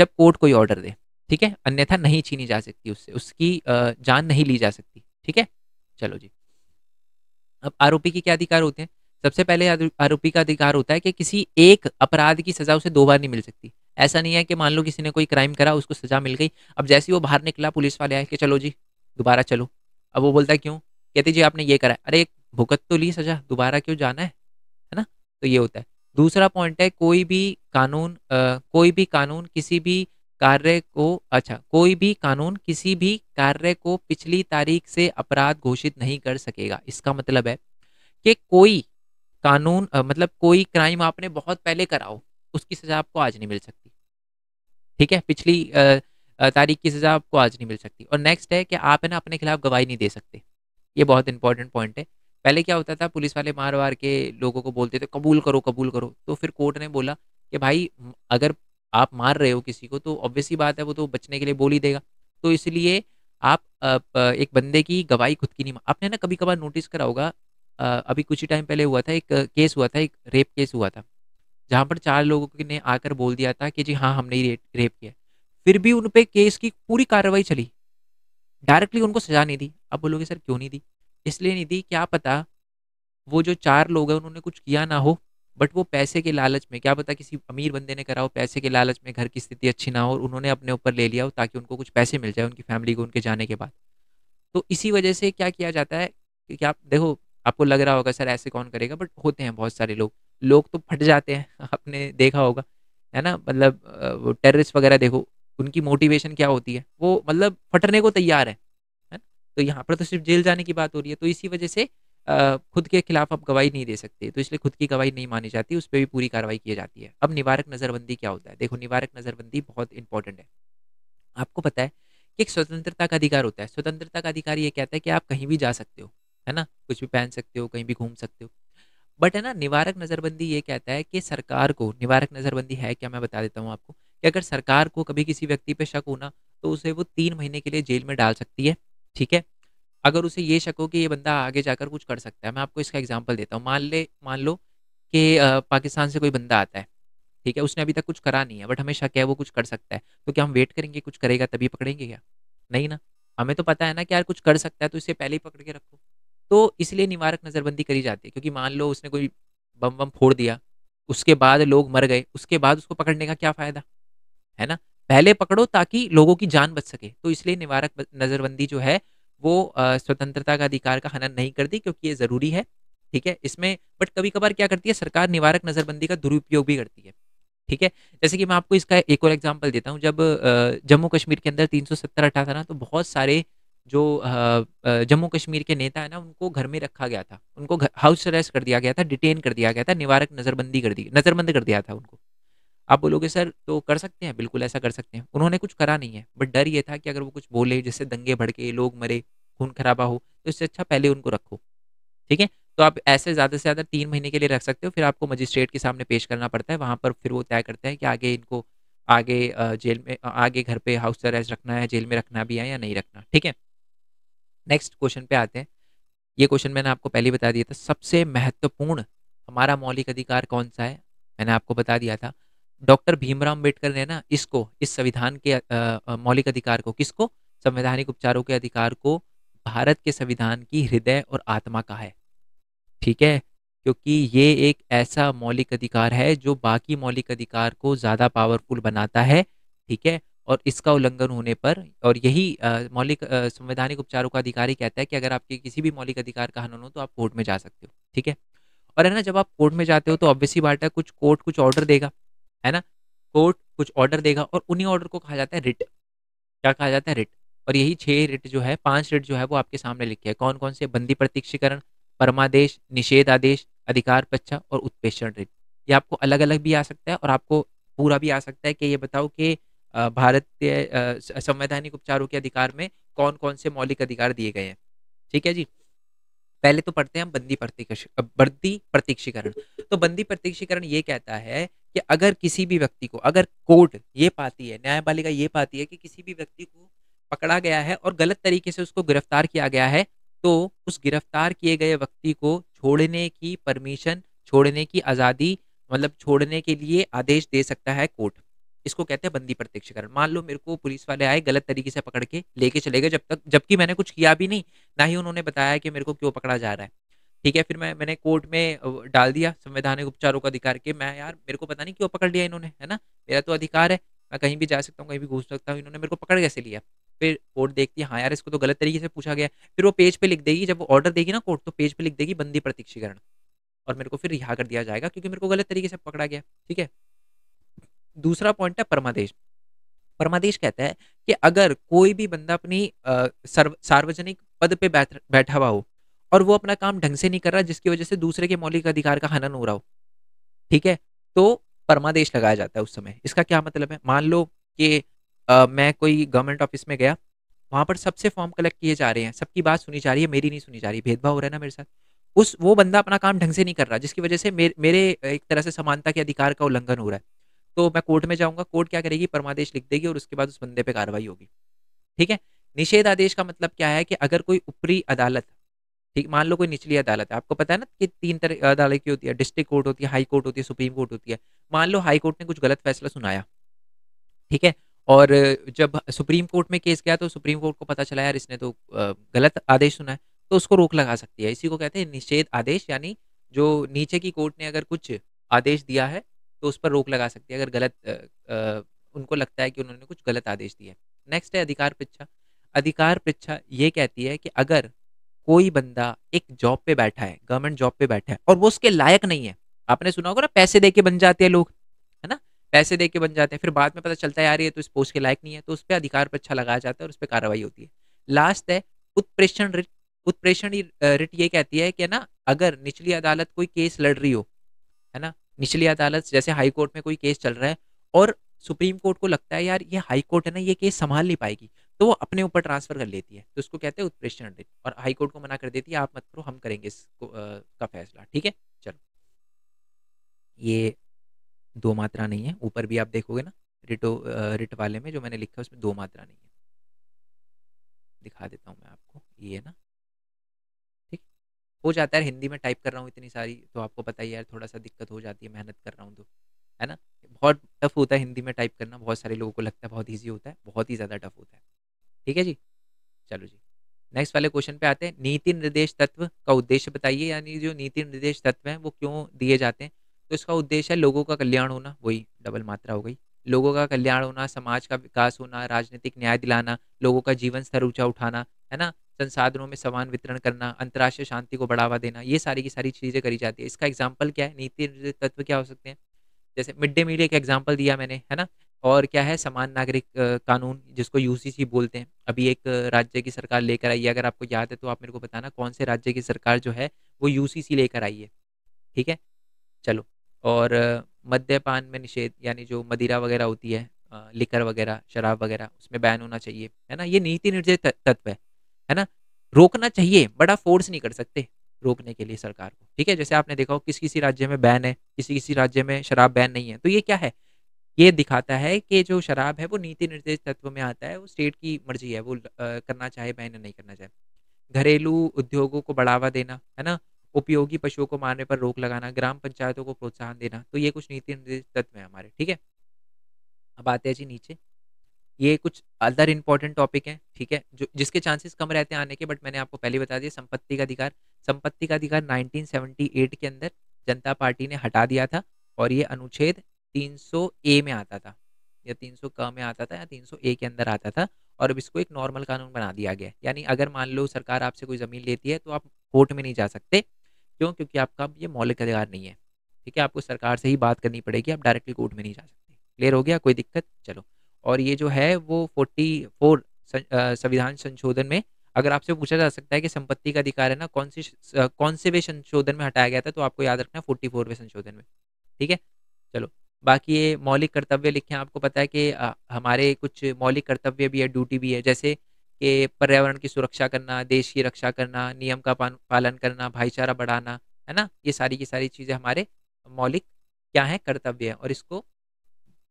जब कोर्ट कोई ऑर्डर दे ठीक है अन्यथा नहीं छीनी जा सकती उससे उसकी जान नहीं ली जा सकती ठीक है चलो जी अब आरोपी के क्या अधिकार होते हैं सबसे पहले आरोपी का अधिकार होता है कि किसी एक अपराध की सजा उसे दो बार नहीं मिल सकती ऐसा नहीं है कि मान लो किसी ने कोई क्राइम करा उसको सजा मिल गई अब जैसे ही वो बाहर निकला पुलिस वाले आए कि चलो जी दोबारा चलो अब वो बोलता है क्यों कहते जी आपने ये करा अरे भुगत तो ली सजा दोबारा क्यों जाना है है ना तो ये होता है दूसरा पॉइंट है कोई भी कानून आ, कोई भी कानून किसी भी कार्य को अच्छा कोई भी कानून किसी भी कार्य को पिछली तारीख से अपराध घोषित नहीं कर सकेगा इसका मतलब है कि कोई कानून मतलब कोई क्राइम आपने बहुत पहले कराओ उसकी सज़ा आपको आज नहीं मिल सकती ठीक है पिछली तारीख की सज़ा आपको आज नहीं मिल सकती और नेक्स्ट है कि आप है ना अपने खिलाफ गवाही नहीं दे सकते ये बहुत इंपॉर्टेंट पॉइंट है पहले क्या होता था पुलिस वाले मार वार के लोगों को बोलते थे कबूल करो कबूल करो तो फिर कोर्ट ने बोला कि भाई अगर आप मार रहे हो किसी को तो ऑब्वियसली बात है वो तो बचने के लिए बोल ही देगा तो इसलिए आप, आप एक बंदे की गवाही खुद की नहीं आपने ना कभी कभार नोटिस करा होगा अभी कुछ ही टाइम पहले हुआ था एक केस हुआ था एक रेप केस हुआ था जहाँ पर चार लोगों ने आकर बोल दिया था कि जी हाँ हमने ही रेप किया फिर भी उन पर केस की पूरी कार्रवाई चली डायरेक्टली उनको सजा नहीं दी अब बोलोगे सर क्यों नहीं दी इसलिए नहीं दी क्या पता वो जो चार लोग हैं उन्होंने कुछ किया ना हो बट वो पैसे के लालच में क्या पता किसी अमीर बंदे ने करा हो पैसे के लालच में घर की स्थिति अच्छी ना हो और उन्होंने अपने ऊपर ले लिया हो ताकि उनको कुछ पैसे मिल जाए उनकी फैमिली को उनके जाने के बाद तो इसी वजह से क्या किया जाता है कि आप देखो आपको लग रहा होगा सर ऐसे कौन करेगा बट होते हैं बहुत सारे लोग लोग तो फट जाते हैं *laughs* आपने देखा होगा है ना मतलब टेररिस्ट वगैरह देखो उनकी मोटिवेशन क्या होती है वो मतलब फटने को तैयार है है ना तो यहाँ पर तो सिर्फ जेल जाने की बात हो रही है तो इसी वजह से खुद के खिलाफ आप गवाही नहीं दे सकते तो इसलिए खुद की गवाही नहीं मानी जाती उस पर भी पूरी कार्रवाई की जाती है अब निवारक नज़रबंदी क्या होता है देखो निवारक नज़रबंदी बहुत इंपॉर्टेंट है आपको पता है कि एक स्वतंत्रता का अधिकार होता है स्वतंत्रता का अधिकार ये कहता है कि आप कहीं भी जा सकते हो है ना कुछ भी पहन सकते हो कहीं भी घूम सकते हो बट है ना निवारक नज़रबंदी ये कहता है कि सरकार को निवारक नज़रबंदी है क्या मैं बता देता हूँ आपको कि अगर सरकार को कभी किसी व्यक्ति पर शक होना तो उसे वो तीन महीने के लिए जेल में डाल सकती है ठीक है अगर उसे ये शक हो कि ये बंदा आगे जाकर कुछ कर सकता है मैं आपको इसका एग्जाम्पल देता हूँ मान ले मान लो कि पाकिस्तान से कोई बंदा आता है ठीक है उसने अभी तक कुछ करा नहीं है बट हमें शक है वो कुछ कर सकता है तो क्या हम वेट करेंगे कुछ करेगा तभी पकड़ेंगे क्या नहीं ना हमें तो पता है ना कि यार कुछ कर सकता है तो इसे पहले ही पकड़ के रखो तो इसलिए निवारक नज़रबंदी करी जाती है क्योंकि मान लो उसने कोई बम बम फोड़ दिया उसके बाद लोग मर गए उसके बाद उसको पकड़ने का क्या फ़ायदा है ना पहले पकड़ो ताकि लोगों की जान बच सके तो इसलिए निवारक नज़रबंदी जो है वो स्वतंत्रता का अधिकार का हनन नहीं करती क्योंकि ये ज़रूरी है ठीक है इसमें बट कभी कभार क्या करती है सरकार निवारक नज़रबंदी का दुरुपयोग भी करती है ठीक है जैसे कि मैं आपको इसका एक और एग्जाम्पल देता हूँ जब जम्मू कश्मीर के अंदर तीन सौ सत्तर हटा था ना तो बहुत सारे जो जम्मू कश्मीर के नेता है ना उनको घर में रखा गया था उनको हाउस अरेस्ट कर दिया गया था डिटेन कर दिया गया था निवारक नज़रबंदी कर दी नज़रबंद कर दिया था उनको आप बोलोगे सर तो कर सकते हैं बिल्कुल ऐसा कर सकते हैं उन्होंने कुछ करा नहीं है बट डर ये था कि अगर वो कुछ बोले जिससे दंगे भड़के लोग मरे खून खराबा हो तो इससे अच्छा पहले उनको रखो ठीक है तो आप ऐसे ज़्यादा से ज़्यादा तीन महीने के लिए रख सकते हो फिर आपको मजिस्ट्रेट के सामने पेश करना पड़ता है वहाँ पर फिर वो तय करते हैं कि आगे इनको आगे जेल में आगे घर पे हाउस अरेस्ट रखना है जेल में रखना भी है या नहीं रखना ठीक है नेक्स्ट क्वेश्चन पे आते हैं ये क्वेश्चन मैंने आपको पहले बता दिया था सबसे महत्वपूर्ण हमारा मौलिक अधिकार कौन सा है मैंने आपको बता दिया था डॉक्टर भीमराव अम्बेडकर ने ना इसको इस संविधान के मौलिक अधिकार को किसको संवैधानिक उपचारों के अधिकार को भारत के संविधान की हृदय और आत्मा का है ठीक है क्योंकि ये एक ऐसा मौलिक अधिकार है जो बाकी मौलिक अधिकार को ज़्यादा पावरफुल बनाता है ठीक है और इसका उल्लंघन होने पर और यही मौलिक संवैधानिक उपचारों का अधिकार ही कहता है कि अगर आपके किसी भी मौलिक अधिकार का हनन हो तो आप कोर्ट में जा सकते हो ठीक है और है ना जब आप कोर्ट में जाते हो तो ऑब्वियसली बात है कुछ कोर्ट कुछ ऑर्डर देगा है ना कोर्ट कुछ ऑर्डर देगा और उन्हीं ऑर्डर को कहा जाता है रिट क्या कहा जाता है रिट और यही छः रिट जो है पांच रिट जो है वो आपके सामने लिखे हैं कौन कौन से बंदी प्रतीक्षीकरण परमादेश निषेध आदेश अधिकार पच्छा और उत्पेषण रिट ये आपको अलग अलग भी आ सकता है और आपको पूरा भी आ सकता है कि ये बताओ कि भारतीय संवैधानिक उपचारों के अधिकार में कौन कौन से मौलिक अधिकार दिए गए हैं ठीक है जी पहले तो पढ़ते हैं हम बंदी बंदी प्रतीक्षीकरण तो बंदी प्रतीक्षीकरण ये कहता है कि अगर किसी भी व्यक्ति को अगर कोर्ट ये पाती है न्यायपालिका ये पाती है कि किसी भी व्यक्ति को पकड़ा गया है और गलत तरीके से उसको गिरफ्तार किया गया है तो उस गिरफ्तार किए गए व्यक्ति को छोड़ने की परमिशन छोड़ने की आज़ादी मतलब छोड़ने के लिए आदेश दे सकता है कोर्ट इसको कहते हैं बंदी प्रत्यक्षकरण मान लो मेरे को पुलिस वाले आए गलत तरीके से पकड़ के लेके चले गए जब तक जबकि मैंने कुछ किया भी नहीं ना ही उन्होंने बताया कि मेरे को क्यों पकड़ा जा रहा है ठीक है फिर मैं मैंने कोर्ट में डाल दिया संवैधानिक उपचारों का अधिकार के मैं यार मेरे को पता नहीं क्यों पकड़ लिया इन्होंने है ना मेरा तो अधिकार है मैं कहीं भी जा सकता हूँ कहीं भी घूस सकता हूँ इन्होंने मेरे को पकड़ कैसे लिया फिर कोर्ट देखती है हाँ यार इसको तो गलत तरीके से पूछा गया फिर वो पेज पे लिख देगी जब वो ऑर्डर देगी ना कोर्ट तो पेज पे लिख देगी बंदी प्रतीक्षीकरण और मेरे को फिर रिहा कर दिया जाएगा क्योंकि मेरे को गलत तरीके से पकड़ा गया ठीक है दूसरा पॉइंट है परमादेश परमादेश कहता है कि अगर कोई भी बंदा अपनी सार्वजनिक पद पे बैठा हुआ हो और वो अपना काम ढंग से नहीं कर रहा जिसकी वजह से दूसरे के मौलिक अधिकार का हनन हो रहा हो ठीक है तो परमादेश लगाया जाता है उस समय इसका क्या मतलब है मान लो कि मैं कोई गवर्नमेंट ऑफिस में गया वहाँ पर सबसे फॉर्म कलेक्ट किए जा रहे हैं सबकी बात सुनी जा रही है मेरी नहीं सुनी जा रही भेदभाव हो रहा है ना मेरे साथ उस वो बंदा अपना काम ढंग से नहीं कर रहा जिसकी वजह से मेरे एक तरह से समानता के अधिकार का उल्लंघन हो रहा है तो मैं कोर्ट में जाऊंगा कोर्ट क्या करेगी परमादेश लिख देगी और उसके बाद उस बंदे पे कार्रवाई होगी ठीक है निषेध आदेश का मतलब क्या है कि अगर कोई ऊपरी अदालत ठीक मान लो कोई निचली अदालत है आपको पता है ना कि तीन तरह अदालत की होती है डिस्ट्रिक्ट कोर्ट होती है हाई कोर्ट होती है सुप्रीम कोर्ट होती है मान लो हाई कोर्ट ने कुछ गलत फैसला सुनाया ठीक है और जब सुप्रीम कोर्ट में केस गया तो सुप्रीम कोर्ट को पता चला यार इसने तो गलत आदेश सुना है तो उसको रोक लगा सकती है इसी को कहते हैं निषेध आदेश यानी जो नीचे की कोर्ट ने अगर कुछ आदेश दिया है तो उस पर रोक लगा सकती है अगर गलत आ, उनको लगता है कि उन्होंने कुछ गलत आदेश दिया नेक्स्ट है अधिकार पिच्छा अधिकार पिच्छा ये कहती है कि अगर कोई बंदा एक जॉब पे बैठा है गवर्नमेंट जॉब पे बैठा है और वो उसके लायक नहीं है आपने सुना होगा ना पैसे दे के बन जाते हैं लोग है ना पैसे दे के बन जाते हैं फिर बाद में पता चलता है यार ये तो इस पोस्ट के लायक नहीं है तो उस पर अधिकार पृछा लगाया जाता है और उस पर कार्रवाई होती है लास्ट है उत्प्रेषण रिट उत्प्रेषण रिट ये कहती है कि ना अगर निचली अदालत कोई केस लड़ रही हो है ना निचली अदालत जैसे हाई कोर्ट में कोई केस चल रहा है और सुप्रीम कोर्ट को लगता है यार ये हाई कोर्ट है ना ये केस संभाल नहीं पाएगी तो वो अपने ऊपर ट्रांसफर कर लेती है तो उसको कहते हैं उत्प्रेषण और हाई कोर्ट को मना कर देती है आप मत करो हम करेंगे इसको का फैसला ठीक है चलो ये दो मात्रा नहीं है ऊपर भी आप देखोगे ना रिटो रिट वाले में जो मैंने लिखा है उसमें दो मात्रा नहीं है दिखा देता हूँ मैं आपको ये है ना हो जाता है हिंदी में टाइप कर रहा हूँ इतनी सारी तो आपको पता ही यार थोड़ा सा दिक्कत हो जाती है मेहनत कर रहा हूँ तो है ना बहुत टफ होता है हिंदी में टाइप करना बहुत सारे लोगों को लगता है बहुत ईजी होता है बहुत ही ज़्यादा टफ होता है ठीक है जी चलो जी नेक्स्ट वाले क्वेश्चन पे आते हैं नीति निर्देश तत्व का उद्देश्य बताइए यानी जो नीति निर्देश तत्व हैं वो क्यों दिए जाते हैं तो इसका उद्देश्य है लोगों का कल्याण होना वही डबल मात्रा हो गई लोगों का कल्याण होना समाज का विकास होना राजनीतिक न्याय दिलाना लोगों का जीवन स्तर ऊंचा उठाना है ना संसाधनों में समान वितरण करना अंतर्राष्ट्रीय शांति को बढ़ावा देना ये सारी की सारी चीज़ें करी जाती है इसका एग्जाम्पल क्या है नीति तत्व क्या हो सकते हैं जैसे मिड डे मील एक एग्जाम्पल दिया मैंने है ना और क्या है समान नागरिक कानून जिसको यू बोलते हैं अभी एक राज्य की सरकार लेकर आई है अगर आपको याद है तो आप मेरे को बताना कौन से राज्य की सरकार जो है वो यू लेकर आई है ठीक है चलो और मद्यपान में निषेध यानी जो मदिरा वगैरह होती है लिकर वगैरह शराब वगैरह उसमें बैन होना चाहिए है ना ये नीति निर्देश तत्व है है ना रोकना चाहिए बड़ा फोर्स नहीं कर सकते रोकने के लिए सरकार को ठीक है जैसे आपने देखा हो किसी किसी राज्य में बैन है किसी किसी राज्य में शराब बैन नहीं है तो ये क्या है ये दिखाता है कि जो शराब है वो नीति निर्देश तत्व में आता है वो स्टेट की मर्जी है वो करना चाहे बैन या नहीं करना चाहे घरेलू उद्योगों को बढ़ावा देना है ना उपयोगी पशुओं को मारने पर रोक लगाना ग्राम पंचायतों को प्रोत्साहन देना तो ये कुछ नीति निर्देश तत्व है हमारे ठीक है अब आते हैं जी नीचे ये कुछ अदर इंपॉर्टेंट टॉपिक हैं ठीक है जो जिसके चांसेस कम रहते हैं आने के बट मैंने आपको पहले बता दिया संपत्ति का अधिकार संपत्ति का अधिकार 1978 के अंदर जनता पार्टी ने हटा दिया था और ये अनुच्छेद 300 ए में आता था या 300 क में आता था या 300 ए के अंदर आता था और अब इसको एक नॉर्मल कानून बना दिया गया यानी अगर मान लो सरकार आपसे कोई ज़मीन लेती है तो आप कोर्ट में नहीं जा सकते क्यों क्योंकि आपका ये मौलिक अधिकार नहीं है ठीक है आपको सरकार से ही बात करनी पड़ेगी आप डायरेक्टली कोर्ट में नहीं जा सकते क्लियर हो गया कोई दिक्कत चलो और ये जो है वो फोर्टी फोर संविधान संशोधन में अगर आपसे पूछा जा सकता है कि संपत्ति का अधिकार है ना कौन सी कौन से वे संशोधन में हटाया गया था तो आपको याद रखना है फोर्टी में संशोधन में ठीक है चलो बाकी ये मौलिक कर्तव्य लिखे हैं आपको पता है कि हमारे कुछ मौलिक कर्तव्य भी है ड्यूटी भी है जैसे कि पर्यावरण की सुरक्षा करना देश की रक्षा करना नियम का पालन करना भाईचारा बढ़ाना है ना ये सारी की सारी चीज़ें हमारे मौलिक क्या हैं कर्तव्य है और इसको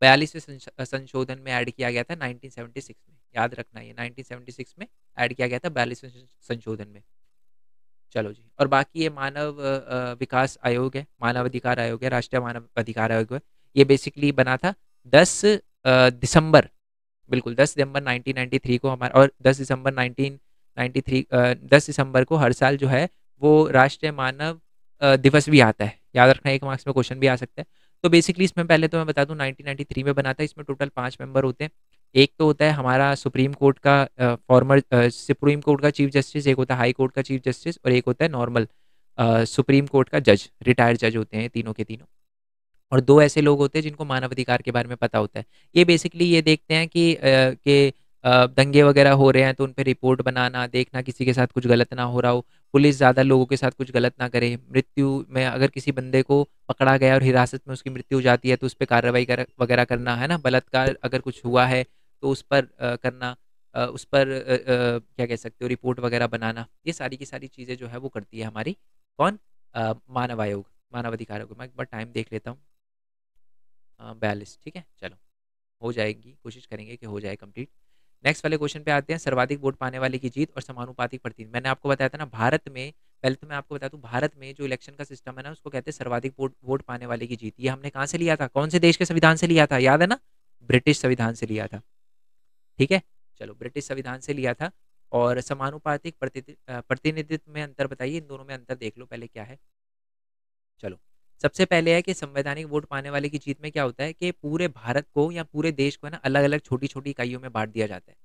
बयालीसवें संशोधन में ऐड किया गया था 1976 में याद रखना ये 1976 में ऐड किया गया था बयालीसवें संशोधन में चलो जी और बाकी ये मानव विकास आयोग है मानवाधिकार आयोग है राष्ट्रीय मानव अधिकार आयोग है ये बेसिकली बना था दस दिसंबर बिल्कुल दस दिसंबर 1993 को हमारा और दस दिसंबर 1993 दस दिसंबर को हर साल जो है वो राष्ट्रीय मानव दिवस भी आता है याद रखना एक मार्क्स में क्वेश्चन भी आ सकता है तो बेसिकली इसमें पहले तो मैं बता दूँ 1993 में बना था इसमें टोटल पांच मेंबर होते हैं एक तो होता है हमारा सुप्रीम कोर्ट का फॉर्मर सुप्रीम कोर्ट का चीफ जस्टिस एक होता है हाई कोर्ट का चीफ जस्टिस और एक होता है नॉर्मल सुप्रीम कोर्ट का जज रिटायर्ड जज होते हैं तीनों के तीनों और दो ऐसे लोग होते हैं जिनको मानवाधिकार के बारे में पता होता है ये बेसिकली ये देखते हैं कि, आ, कि दंगे वगैरह हो रहे हैं तो उन पर रिपोर्ट बनाना देखना किसी के साथ कुछ गलत ना हो रहा हो पुलिस ज़्यादा लोगों के साथ कुछ गलत ना करे मृत्यु में अगर किसी बंदे को पकड़ा गया और हिरासत में उसकी मृत्यु हो जाती है तो उस पर कार्रवाई कर, वगैरह करना है ना बलात्कार अगर कुछ हुआ है तो उस पर आ, करना आ, उस पर आ, क्या कह सकते हो रिपोर्ट वगैरह बनाना ये सारी की सारी चीज़ें जो है वो करती है हमारी कौन मानव आयोग मानव अधिकार आयोग मैं एक बार टाइम देख लेता हूँ बयालीस ठीक है चलो हो जाएगी कोशिश करेंगे कि हो जाए कम्प्लीट नेक्स्ट वाले क्वेश्चन पे आते हैं सर्वाधिक वोट पाने वाले की जीत और समानुपातिक प्रतिनिधि मैंने आपको बताया था ना भारत में पहले तो मैं आपको बता दूं भारत में जो इलेक्शन का सिस्टम है ना उसको कहते हैं सर्वाधिक वोट वोट पाने वाले की जीत ये हमने कहाँ से लिया था कौन से देश के संविधान से लिया था याद है ना ब्रिटिश संविधान से लिया था ठीक है चलो ब्रिटिश संविधान से लिया था और समानुपातिक प्रतिनिधित्व में अंतर बताइए इन दोनों में अंतर देख लो पहले क्या है चलो सबसे पहले है कि संवैधानिक वोट पाने वाले की जीत में क्या होता है कि पूरे भारत को या पूरे देश को है ना अलग अलग छोटी छोटी इकाइयों में बांट दिया जाता है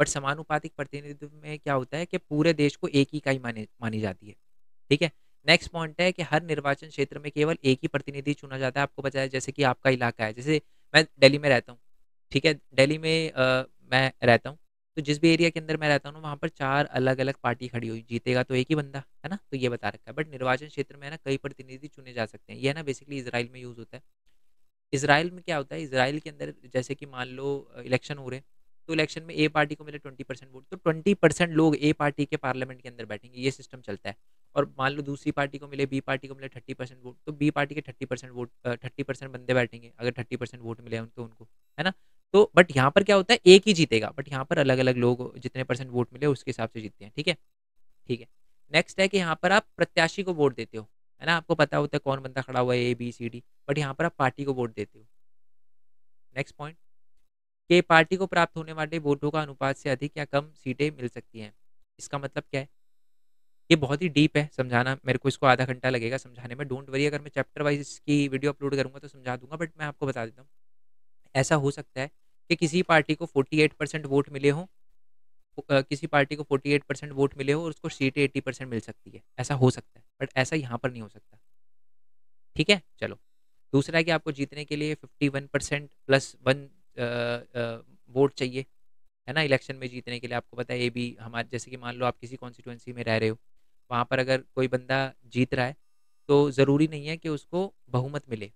बट समानुपातिक प्रतिनिधित्व में क्या होता है कि पूरे देश को एक ही इकाई मानी मानी जाती है ठीक है नेक्स्ट पॉइंट है कि हर निर्वाचन क्षेत्र में केवल एक ही प्रतिनिधि चुना जाता है आपको बताया जैसे कि आपका इलाका है जैसे मैं दिल्ली में रहता हूँ ठीक है दिल्ली में आ, मैं रहता हूँ तो जिस भी एरिया के अंदर मैं रहता हूँ वहाँ पर चार अलग अलग पार्टी खड़ी हुई जीतेगा तो एक ही बंदा है ना तो ये बता रखा है बट निर्वाचन क्षेत्र में ना कई प्रतिनिधि चुने जा सकते हैं यह ना बेसिकली इसराइल में यूज़ होता है इसराइल में क्या होता है इसराइल के अंदर जैसे कि मान लो इलेक्शन हो रहे हैं तो इलेक्शन में ए पार्टी को मिले ट्वेंटी परसेंट वोट तो ट्वेंटी परसेंट लोग ए पार्टी के पार्लियामेंट के अंदर बैठेंगे ये सिस्टम चलता है और मान लो दूसरी पार्टी को मिले बी पार्टी को मिले थर्टी परसेंट वोट तो बी पार्टी के thirty percent vote thirty percent बंदे बैठेंगे अगर थर्टी परसेंट वोट मिले उनको उनको है ना तो बट यहाँ पर क्या होता है एक ही जीतेगा बट यहाँ पर अलग अलग लोग जितने परसेंट वोट मिले उसके हिसाब से जीतते हैं ठीक है ठीक है नेक्स्ट है कि यहाँ पर आप प्रत्याशी को वोट देते हो है ना आपको पता होता है कौन बंदा खड़ा हुआ है A B C D but यहाँ पर आप पार्टी को वोट देते हो नेक्स्ट पॉइंट के पार्टी को प्राप्त होने वाले वोटों का अनुपात से अधिक या कम सीटें मिल सकती हैं इसका मतलब क्या है ये बहुत ही डीप है समझाना मेरे को इसको आधा घंटा लगेगा समझाने में डोंट वरी अगर मैं चैप्टर वाइज इसकी वीडियो अपलोड करूंगा तो समझा दूंगा बट मैं आपको बता देता हूँ ऐसा हो सकता है कि किसी पार्टी को 48 परसेंट वोट मिले हों किसी पार्टी को 48 परसेंट वोट मिले हो और उसको सीटें 80 परसेंट मिल सकती है ऐसा हो सकता है बट ऐसा यहाँ पर नहीं हो सकता ठीक है चलो दूसरा है कि आपको जीतने के लिए 51 परसेंट प्लस वन वोट चाहिए है ना इलेक्शन में जीतने के लिए आपको पता है ये भी हमारे जैसे कि मान लो आप किसी कॉन्स्टिट्यूंसी में रह रहे हो वहाँ पर अगर कोई बंदा जीत रहा है तो ज़रूरी नहीं है कि उसको बहुमत मिले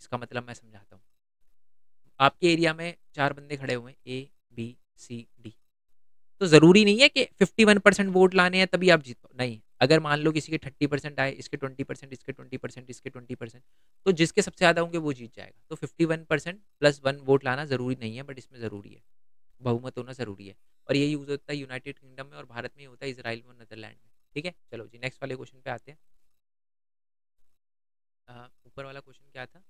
इसका मतलब मैं समझाता हूँ आपके एरिया में चार बंदे खड़े हुए ए बी सी डी तो ज़रूरी नहीं है कि फिफ्टी वन परसेंट वोट लाने हैं तभी आप जीतो नहीं अगर मान लो किसी के थर्टी परसेंट आए इसके ट्वेंटी परसेंट इसके ट्वेंटी परसेंट इसके ट्वेंटी परसेंट तो जिसके सबसे ज़्यादा होंगे वो जीत जाएगा तो fifty one percent plus one vote लाना ज़रूरी नहीं है बट इसमें ज़रूरी है बहुमत होना ज़रूरी है और ये यूज़ होता है यूनाइटेड किंगडम में और भारत में होता है इसराइल में और नदरलैंड में ठीक है चलो जी नेक्स्ट वाले क्वेश्चन पे आते हैं ऊपर वाला क्वेश्चन क्या था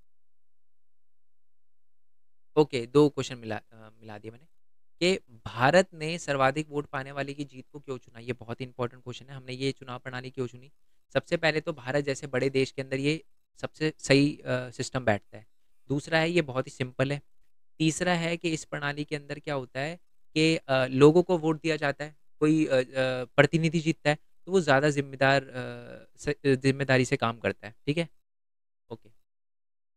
ओके दो क्वेश्चन मिला आ, मिला दिए मैंने कि भारत ने सर्वाधिक वोट पाने वाले की जीत को क्यों चुना ये बहुत ही इंपॉर्टेंट क्वेश्चन है हमने ये चुनाव प्रणाली क्यों चुनी सबसे पहले तो भारत जैसे बड़े देश के अंदर ये सबसे सही सिस्टम बैठता है दूसरा है ये बहुत ही सिंपल है तीसरा है कि इस प्रणाली के अंदर क्या होता है कि लोगों को वोट दिया जाता है कोई प्रतिनिधि जीतता है तो वो ज़्यादा जिम्मेदार जिम्मेदारी से काम करता है ठीक है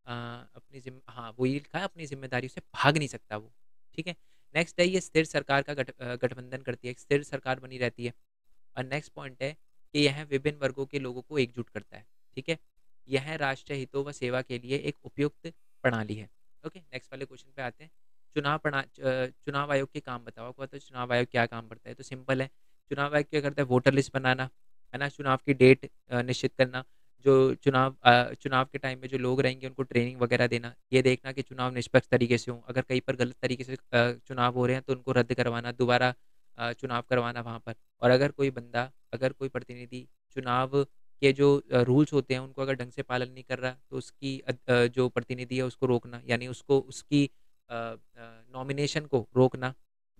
अपनी जिम हाँ वो ये लिखा है अपनी जिम्मेदारी से भाग नहीं सकता वो ठीक है नेक्स्ट है ये स्थिर सरकार का गठबंधन करती है स्थिर सरकार बनी रहती है और नेक्स्ट पॉइंट है कि यह विभिन्न वर्गों के लोगों को एकजुट करता है ठीक है यह राष्ट्र हितों व सेवा के लिए एक उपयुक्त प्रणाली है ओके नेक्स्ट वाले क्वेश्चन पे आते हैं चुनाव प्रणाली चुनाव आयोग के काम बताओ आपको तो चुनाव आयोग क्या काम करता है तो सिंपल है चुनाव आयोग क्या करता है वोटर लिस्ट बनाना है ना चुनाव की डेट निश्चित करना जो चुनाव चुनाव के टाइम में जो लोग रहेंगे उनको ट्रेनिंग वगैरह देना ये देखना कि चुनाव निष्पक्ष तरीके से हों अगर कहीं पर गलत तरीके से चुनाव हो रहे हैं तो उनको रद्द करवाना दोबारा चुनाव करवाना वहाँ पर और अगर कोई बंदा अगर कोई प्रतिनिधि चुनाव के जो रूल्स होते हैं उनको अगर ढंग से पालन नहीं कर रहा तो उसकी जो प्रतिनिधि है उसको रोकना यानी उसको उसकी नॉमिनेशन को रोकना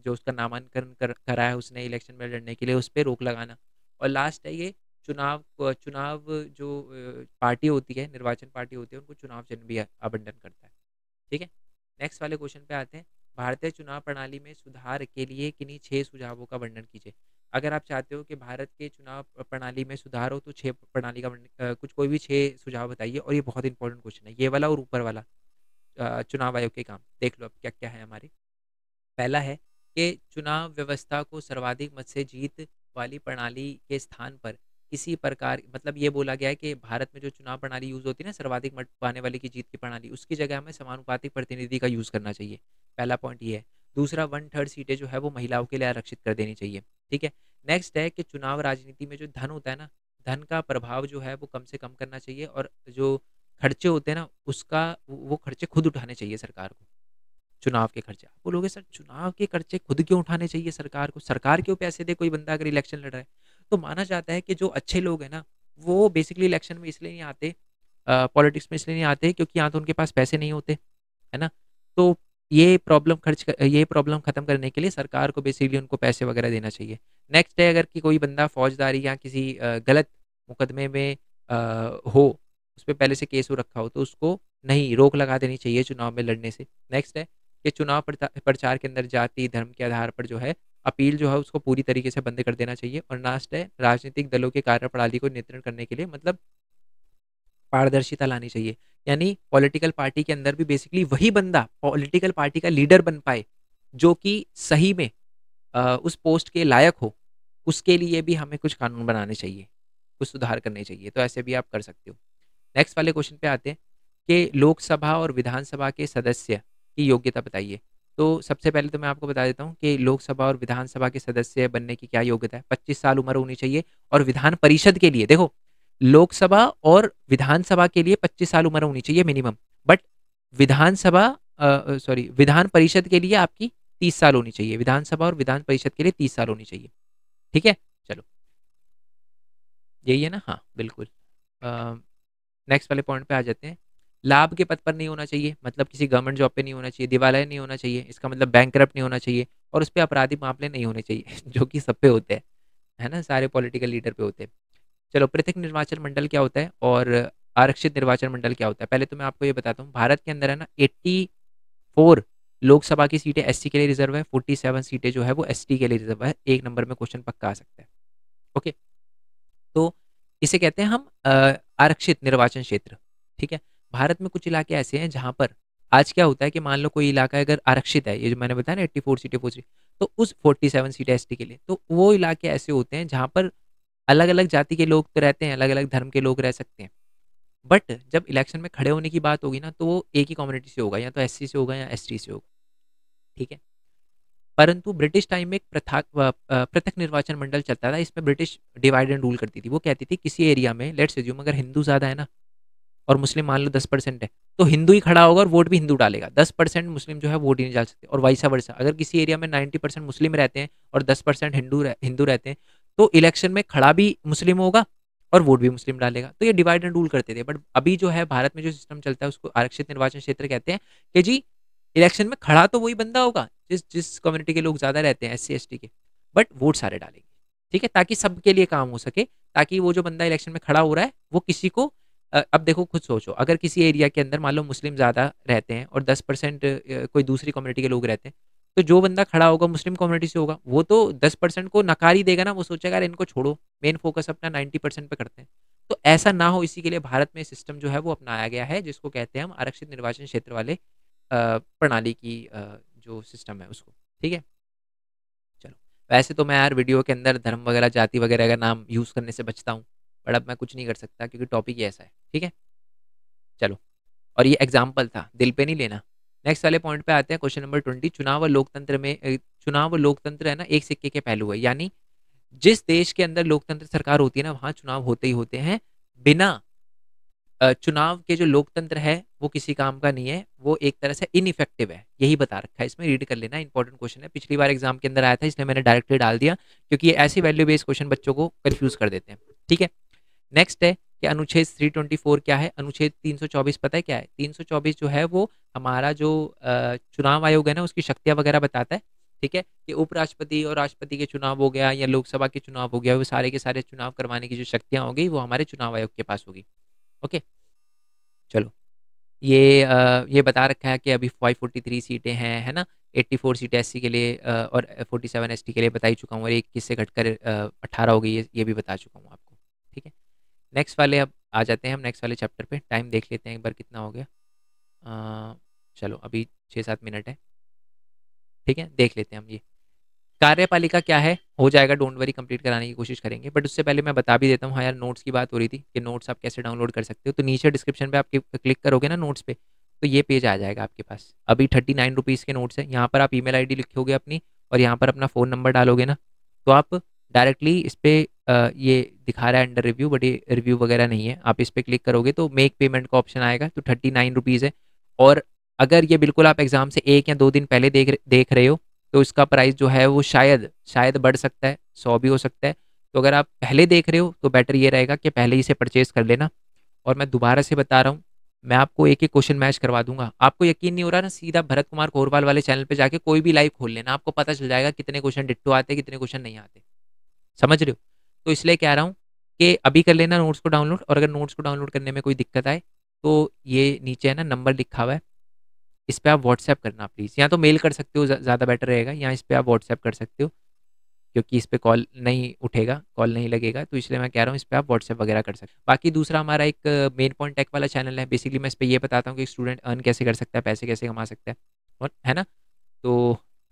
जो उसका नामांकन कर, कराया है उसने इलेक्शन में लड़ने के लिए उस पर रोक लगाना और लास्ट है ये चुनाव चुनाव जो पार्टी होती है निर्वाचन पार्टी होती है उनको चुनाव चिन्ह भी आवंटन करता है ठीक है नेक्स्ट वाले क्वेश्चन पे आते हैं भारतीय चुनाव प्रणाली में सुधार के लिए किन्हीं छः सुझावों का वर्णन कीजिए अगर आप चाहते हो कि भारत के चुनाव प्रणाली में सुधार हो तो छः प्रणाली का वर्णन कुछ कोई भी छः सुझाव बताइए और ये बहुत इंपॉर्टेंट क्वेश्चन है ये वाला और ऊपर वाला चुनाव आयोग के काम देख लो अब क्या क्या है हमारे पहला है कि चुनाव व्यवस्था को सर्वाधिक मत से जीत वाली प्रणाली के स्थान पर किसी प्रकार मतलब ये बोला गया है कि भारत में जो चुनाव प्रणाली यूज़ होती है ना सर्वाधिक मत पाने वाले की जीत की प्रणाली उसकी जगह हमें समानुपातिक प्रतिनिधि का यूज़ करना चाहिए पहला पॉइंट ये है दूसरा वन थर्ड सीटें जो है वो महिलाओं के लिए आरक्षित कर देनी चाहिए ठीक है नेक्स्ट है कि चुनाव राजनीति में जो धन होता है ना धन का प्रभाव जो है वो कम से कम करना चाहिए और जो खर्चे होते हैं ना उसका वो खर्चे खुद उठाने चाहिए सरकार को चुनाव के खर्चे आप बोलोगे सर चुनाव के खर्चे खुद क्यों उठाने चाहिए सरकार को सरकार क्यों पैसे दे कोई बंदा अगर इलेक्शन लड़ रहा है तो माना जाता है कि जो अच्छे लोग हैं ना वो बेसिकली इलेक्शन में इसलिए नहीं आते पॉलिटिक्स में इसलिए नहीं आते क्योंकि यहाँ तो उनके पास पैसे नहीं होते है ना तो ये प्रॉब्लम खर्च कर, ये प्रॉब्लम ख़त्म करने के लिए सरकार को बेसिकली उनको पैसे वगैरह देना चाहिए नेक्स्ट है अगर कि कोई बंदा फौजदारी या किसी गलत मुकदमे में आ, हो उस पर पहले से केस हो रखा हो तो उसको नहीं रोक लगा देनी चाहिए चुनाव में लड़ने से नेक्स्ट है कि चुनाव प्रचार के अंदर जाति धर्म के आधार पर जो है अपील जो है उसको पूरी तरीके से बंद कर देना चाहिए और लास्ट है राजनीतिक दलों के कार्यप्रणाली को नियंत्रण करने के लिए मतलब पारदर्शिता लानी चाहिए यानी पॉलिटिकल पार्टी के अंदर भी बेसिकली वही बंदा पॉलिटिकल पार्टी का लीडर बन पाए जो कि सही में आ, उस पोस्ट के लायक हो उसके लिए भी हमें कुछ कानून बनाने चाहिए कुछ सुधार करने चाहिए तो ऐसे भी आप कर सकते हो नेक्स्ट वाले क्वेश्चन पे आते हैं कि लोकसभा और विधानसभा के सदस्य की योग्यता बताइए तो सबसे पहले तो मैं आपको बता देता हूँ कि लोकसभा और विधानसभा के सदस्य बनने की क्या योग्यता है पच्चीस साल उम्र होनी चाहिए और विधान परिषद के लिए देखो लोकसभा और विधानसभा के लिए पच्चीस साल उम्र होनी चाहिए मिनिमम बट विधानसभा सॉरी विधान परिषद के लिए आपकी तीस साल होनी चाहिए विधानसभा और विधान परिषद के लिए तीस साल होनी चाहिए ठीक है चलो यही है ना हाँ बिल्कुल नेक्स्ट वाले पॉइंट पे आ जाते हैं लाभ के पद पर नहीं होना चाहिए मतलब किसी गवर्नमेंट जॉब पे नहीं होना चाहिए दिवालय नहीं होना चाहिए इसका मतलब बैंक नहीं होना चाहिए और उस पर अपराधी मामले नहीं होने चाहिए *laughs* जो कि सब पे होते हैं है ना सारे पॉलिटिकल लीडर पे होते हैं चलो पृथक निर्वाचन मंडल क्या होता है और आरक्षित निर्वाचन मंडल क्या होता है पहले तो मैं आपको ये बताता हूँ भारत के अंदर है ना एट्टी फोर लोकसभा की सीटें एस के लिए रिजर्व है फोर्टी सेवन सीटें जो है वो एस के लिए रिजर्व है एक नंबर में क्वेश्चन पक्का आ सकता है ओके तो इसे कहते हैं हम आरक्षित निर्वाचन क्षेत्र ठीक है भारत में कुछ इलाके ऐसे हैं जहाँ पर आज क्या होता है कि मान लो कोई इलाका अगर आरक्षित है ये जो मैंने बताया ना एट्टी फोर सीटें रही तो उस फोर्टी सेवन सीट एस के लिए तो वो इलाके ऐसे होते हैं जहाँ पर अलग अलग जाति के लोग तो रहते हैं अलग अलग धर्म के लोग रह सकते हैं बट जब इलेक्शन में खड़े होने की बात होगी ना तो वो एक ही कम्युनिटी से होगा या तो एस से होगा या एस से होगा ठीक है परंतु ब्रिटिश टाइम में एक प्रथा पृथक निर्वाचन मंडल चलता था इसमें ब्रिटिश डिवाइड एंड रूल करती थी वो कहती थी किसी एरिया में लेट्स एज्यूम अगर हिंदू ज़्यादा है ना और मुस्लिम मान लो दस परसेंट है तो हिंदू ही खड़ा होगा और वोट भी हिंदू डालेगा दस परसेंट मुस्लिम जो है वोट ही नहीं डाल सकते और वैसा वर्षा अगर किसी एरिया में नाइन्टी परसेंट मुस्लिम रहते हैं और दस परसेंट हिंदू रह, हिंदू रहते हैं तो इलेक्शन में खड़ा भी मुस्लिम होगा और वोट भी मुस्लिम डालेगा तो ये डिवाइड एंड रूल करते थे बट अभी जो है भारत में जो सिस्टम चलता है उसको आरक्षित निर्वाचन क्षेत्र कहते हैं कि जी इलेक्शन में खड़ा तो वही बंदा होगा जिस जिस कम्युनिटी के लोग ज़्यादा रहते हैं एस सी के बट वोट सारे डालेंगे ठीक है ताकि सबके लिए काम हो सके ताकि वो जो बंदा इलेक्शन में खड़ा हो रहा है वो किसी को अब देखो खुद सोचो अगर किसी एरिया के अंदर मान लो मुस्लिम ज़्यादा रहते हैं और दस परसेंट कोई दूसरी कम्युनिटी के लोग रहते हैं तो जो बंदा खड़ा होगा मुस्लिम कम्युनिटी से होगा वो तो दस परसेंट को नकार ही देगा ना वो सोचेगा यार इनको छोड़ो मेन फोकस अपना नाइन्टी परसेंट पर करते हैं तो ऐसा ना हो इसी के लिए भारत में सिस्टम जो है वो अपनाया गया है जिसको कहते हैं हम आरक्षित निर्वाचन क्षेत्र वाले प्रणाली की जो सिस्टम है उसको ठीक है चलो वैसे तो मैं यार वीडियो के अंदर धर्म वगैरह जाति वगैरह का नाम यूज़ करने से बचता हूँ बट अब मैं कुछ नहीं कर सकता क्योंकि टॉपिक ही ऐसा है ठीक है चलो और ये एग्जाम्पल था दिल पे नहीं लेना नेक्स्ट वाले पॉइंट पे आते हैं क्वेश्चन नंबर ट्वेंटी चुनाव लोकतंत्र में चुनाव लोकतंत्र है ना एक सिक्के के पहलू है यानी जिस देश के अंदर लोकतंत्र सरकार होती है ना वहाँ चुनाव होते ही होते हैं बिना चुनाव के जो लोकतंत्र है वो किसी काम का नहीं है वो एक तरह से इनइफेक्टिव है यही बता रखा है इसमें रीड कर लेना इंपॉर्टेंट क्वेश्चन है पिछली बार एग्जाम के अंदर आया था इसलिए मैंने डायरेक्टली डाल दिया क्योंकि ये ऐसे वैल्यू बेस्ड क्वेश्चन बच्चों को कन्फ्यूज कर देते हैं ठीक है नेक्स्ट है कि अनुच्छेद 324 क्या है अनुच्छेद 324 पता है क्या है 324 जो है वो हमारा जो चुनाव आयोग है ना उसकी शक्तियाँ वगैरह बताता है ठीक है कि उपराष्ट्रपति और राष्ट्रपति के चुनाव हो गया या लोकसभा के चुनाव हो गया वो सारे के सारे चुनाव करवाने की जो शक्तियाँ होगी वो हमारे चुनाव आयोग के पास होगी ओके चलो ये ये बता रखा है कि अभी फाइव फोर्टी थ्री सीटें हैं है ना एट्टी फोर सीटें एस के लिए और फोर्टी सेवन एस के लिए बता ही चुका हूँ और एक किससे घटकर अट्ठारह हो गई ये ये भी बता चुका हूँ आप नेक्स्ट वाले अब आ जाते हैं हम नेक्स्ट वाले चैप्टर पे टाइम देख लेते हैं एक बार कितना हो गया आ, चलो अभी छः सात मिनट है ठीक है देख लेते हैं हम ये कार्यपालिका क्या है हो जाएगा डोंट वरी कंप्लीट कराने की कोशिश करेंगे बट उससे पहले मैं बता भी देता हूँ हाँ यार नोट्स की बात हो रही थी कि नोट्स आप कैसे डाउनलोड कर सकते हो तो नीचे डिस्क्रिप्शन पे आप क्लिक करोगे ना नोट्स पे तो ये पेज आ जाएगा आपके पास अभी थर्टी नाइन रुपीज़ के नोट्स हैं यहाँ पर आप ई मेल लिखोगे अपनी और यहाँ पर अपना फ़ोन नंबर डालोगे ना तो आप डायरेक्टली इस पर ये दिखा रहा है अंडर रिव्यू बट ये रिव्यू वगैरह नहीं है आप इस पर क्लिक करोगे तो मेक पेमेंट का ऑप्शन आएगा तो थर्टी नाइन रुपीज़ है और अगर ये बिल्कुल आप एग्ज़ाम से एक या दो दिन पहले देख देख रहे हो तो इसका प्राइस जो है वो शायद शायद बढ़ सकता है सौ भी हो सकता है तो अगर आप पहले देख रहे हो तो बेटर ये रहेगा कि पहले ही इसे परचेज़ कर लेना और मैं दोबारा से बता रहा हूँ मैं आपको एक एक क्वेश्चन मैच करवा दूंगा आपको यकीन नहीं हो रहा ना सीधा भरत कुमार कोरवाल वाले चैनल पे जाके कोई भी लाइव खोल लेना आपको पता चल जाएगा कितने क्वेश्चन डिट्टो आते हैं कितने क्वेश्चन नहीं आते समझ रहे हो तो इसलिए कह रहा हूँ कि अभी कर लेना नोट्स को डाउनलोड और अगर नोट्स को डाउनलोड करने में कोई दिक्कत आए तो ये नीचे है ना नंबर लिखा हुआ है इस पर आप व्हाट्सएप करना प्लीज़ या तो मेल कर सकते हो ज़्यादा बेटर रहेगा या इस पर आप व्हाट्सएप कर सकते हो क्योंकि इस पर कॉल नहीं उठेगा कॉल नहीं लगेगा तो इसलिए मैं कह रहा हूँ इस पर आप व्हाट्सएप वगैरह कर सकते हो बाकी दूसरा हमारा एक मेन पॉइंट टेक वाला चैनल है बेसिकली मैं इस पर यह बताता हूँ कि स्टूडेंट अर्न कैसे कर सकता है पैसे कैसे कमा सकता है और है ना तो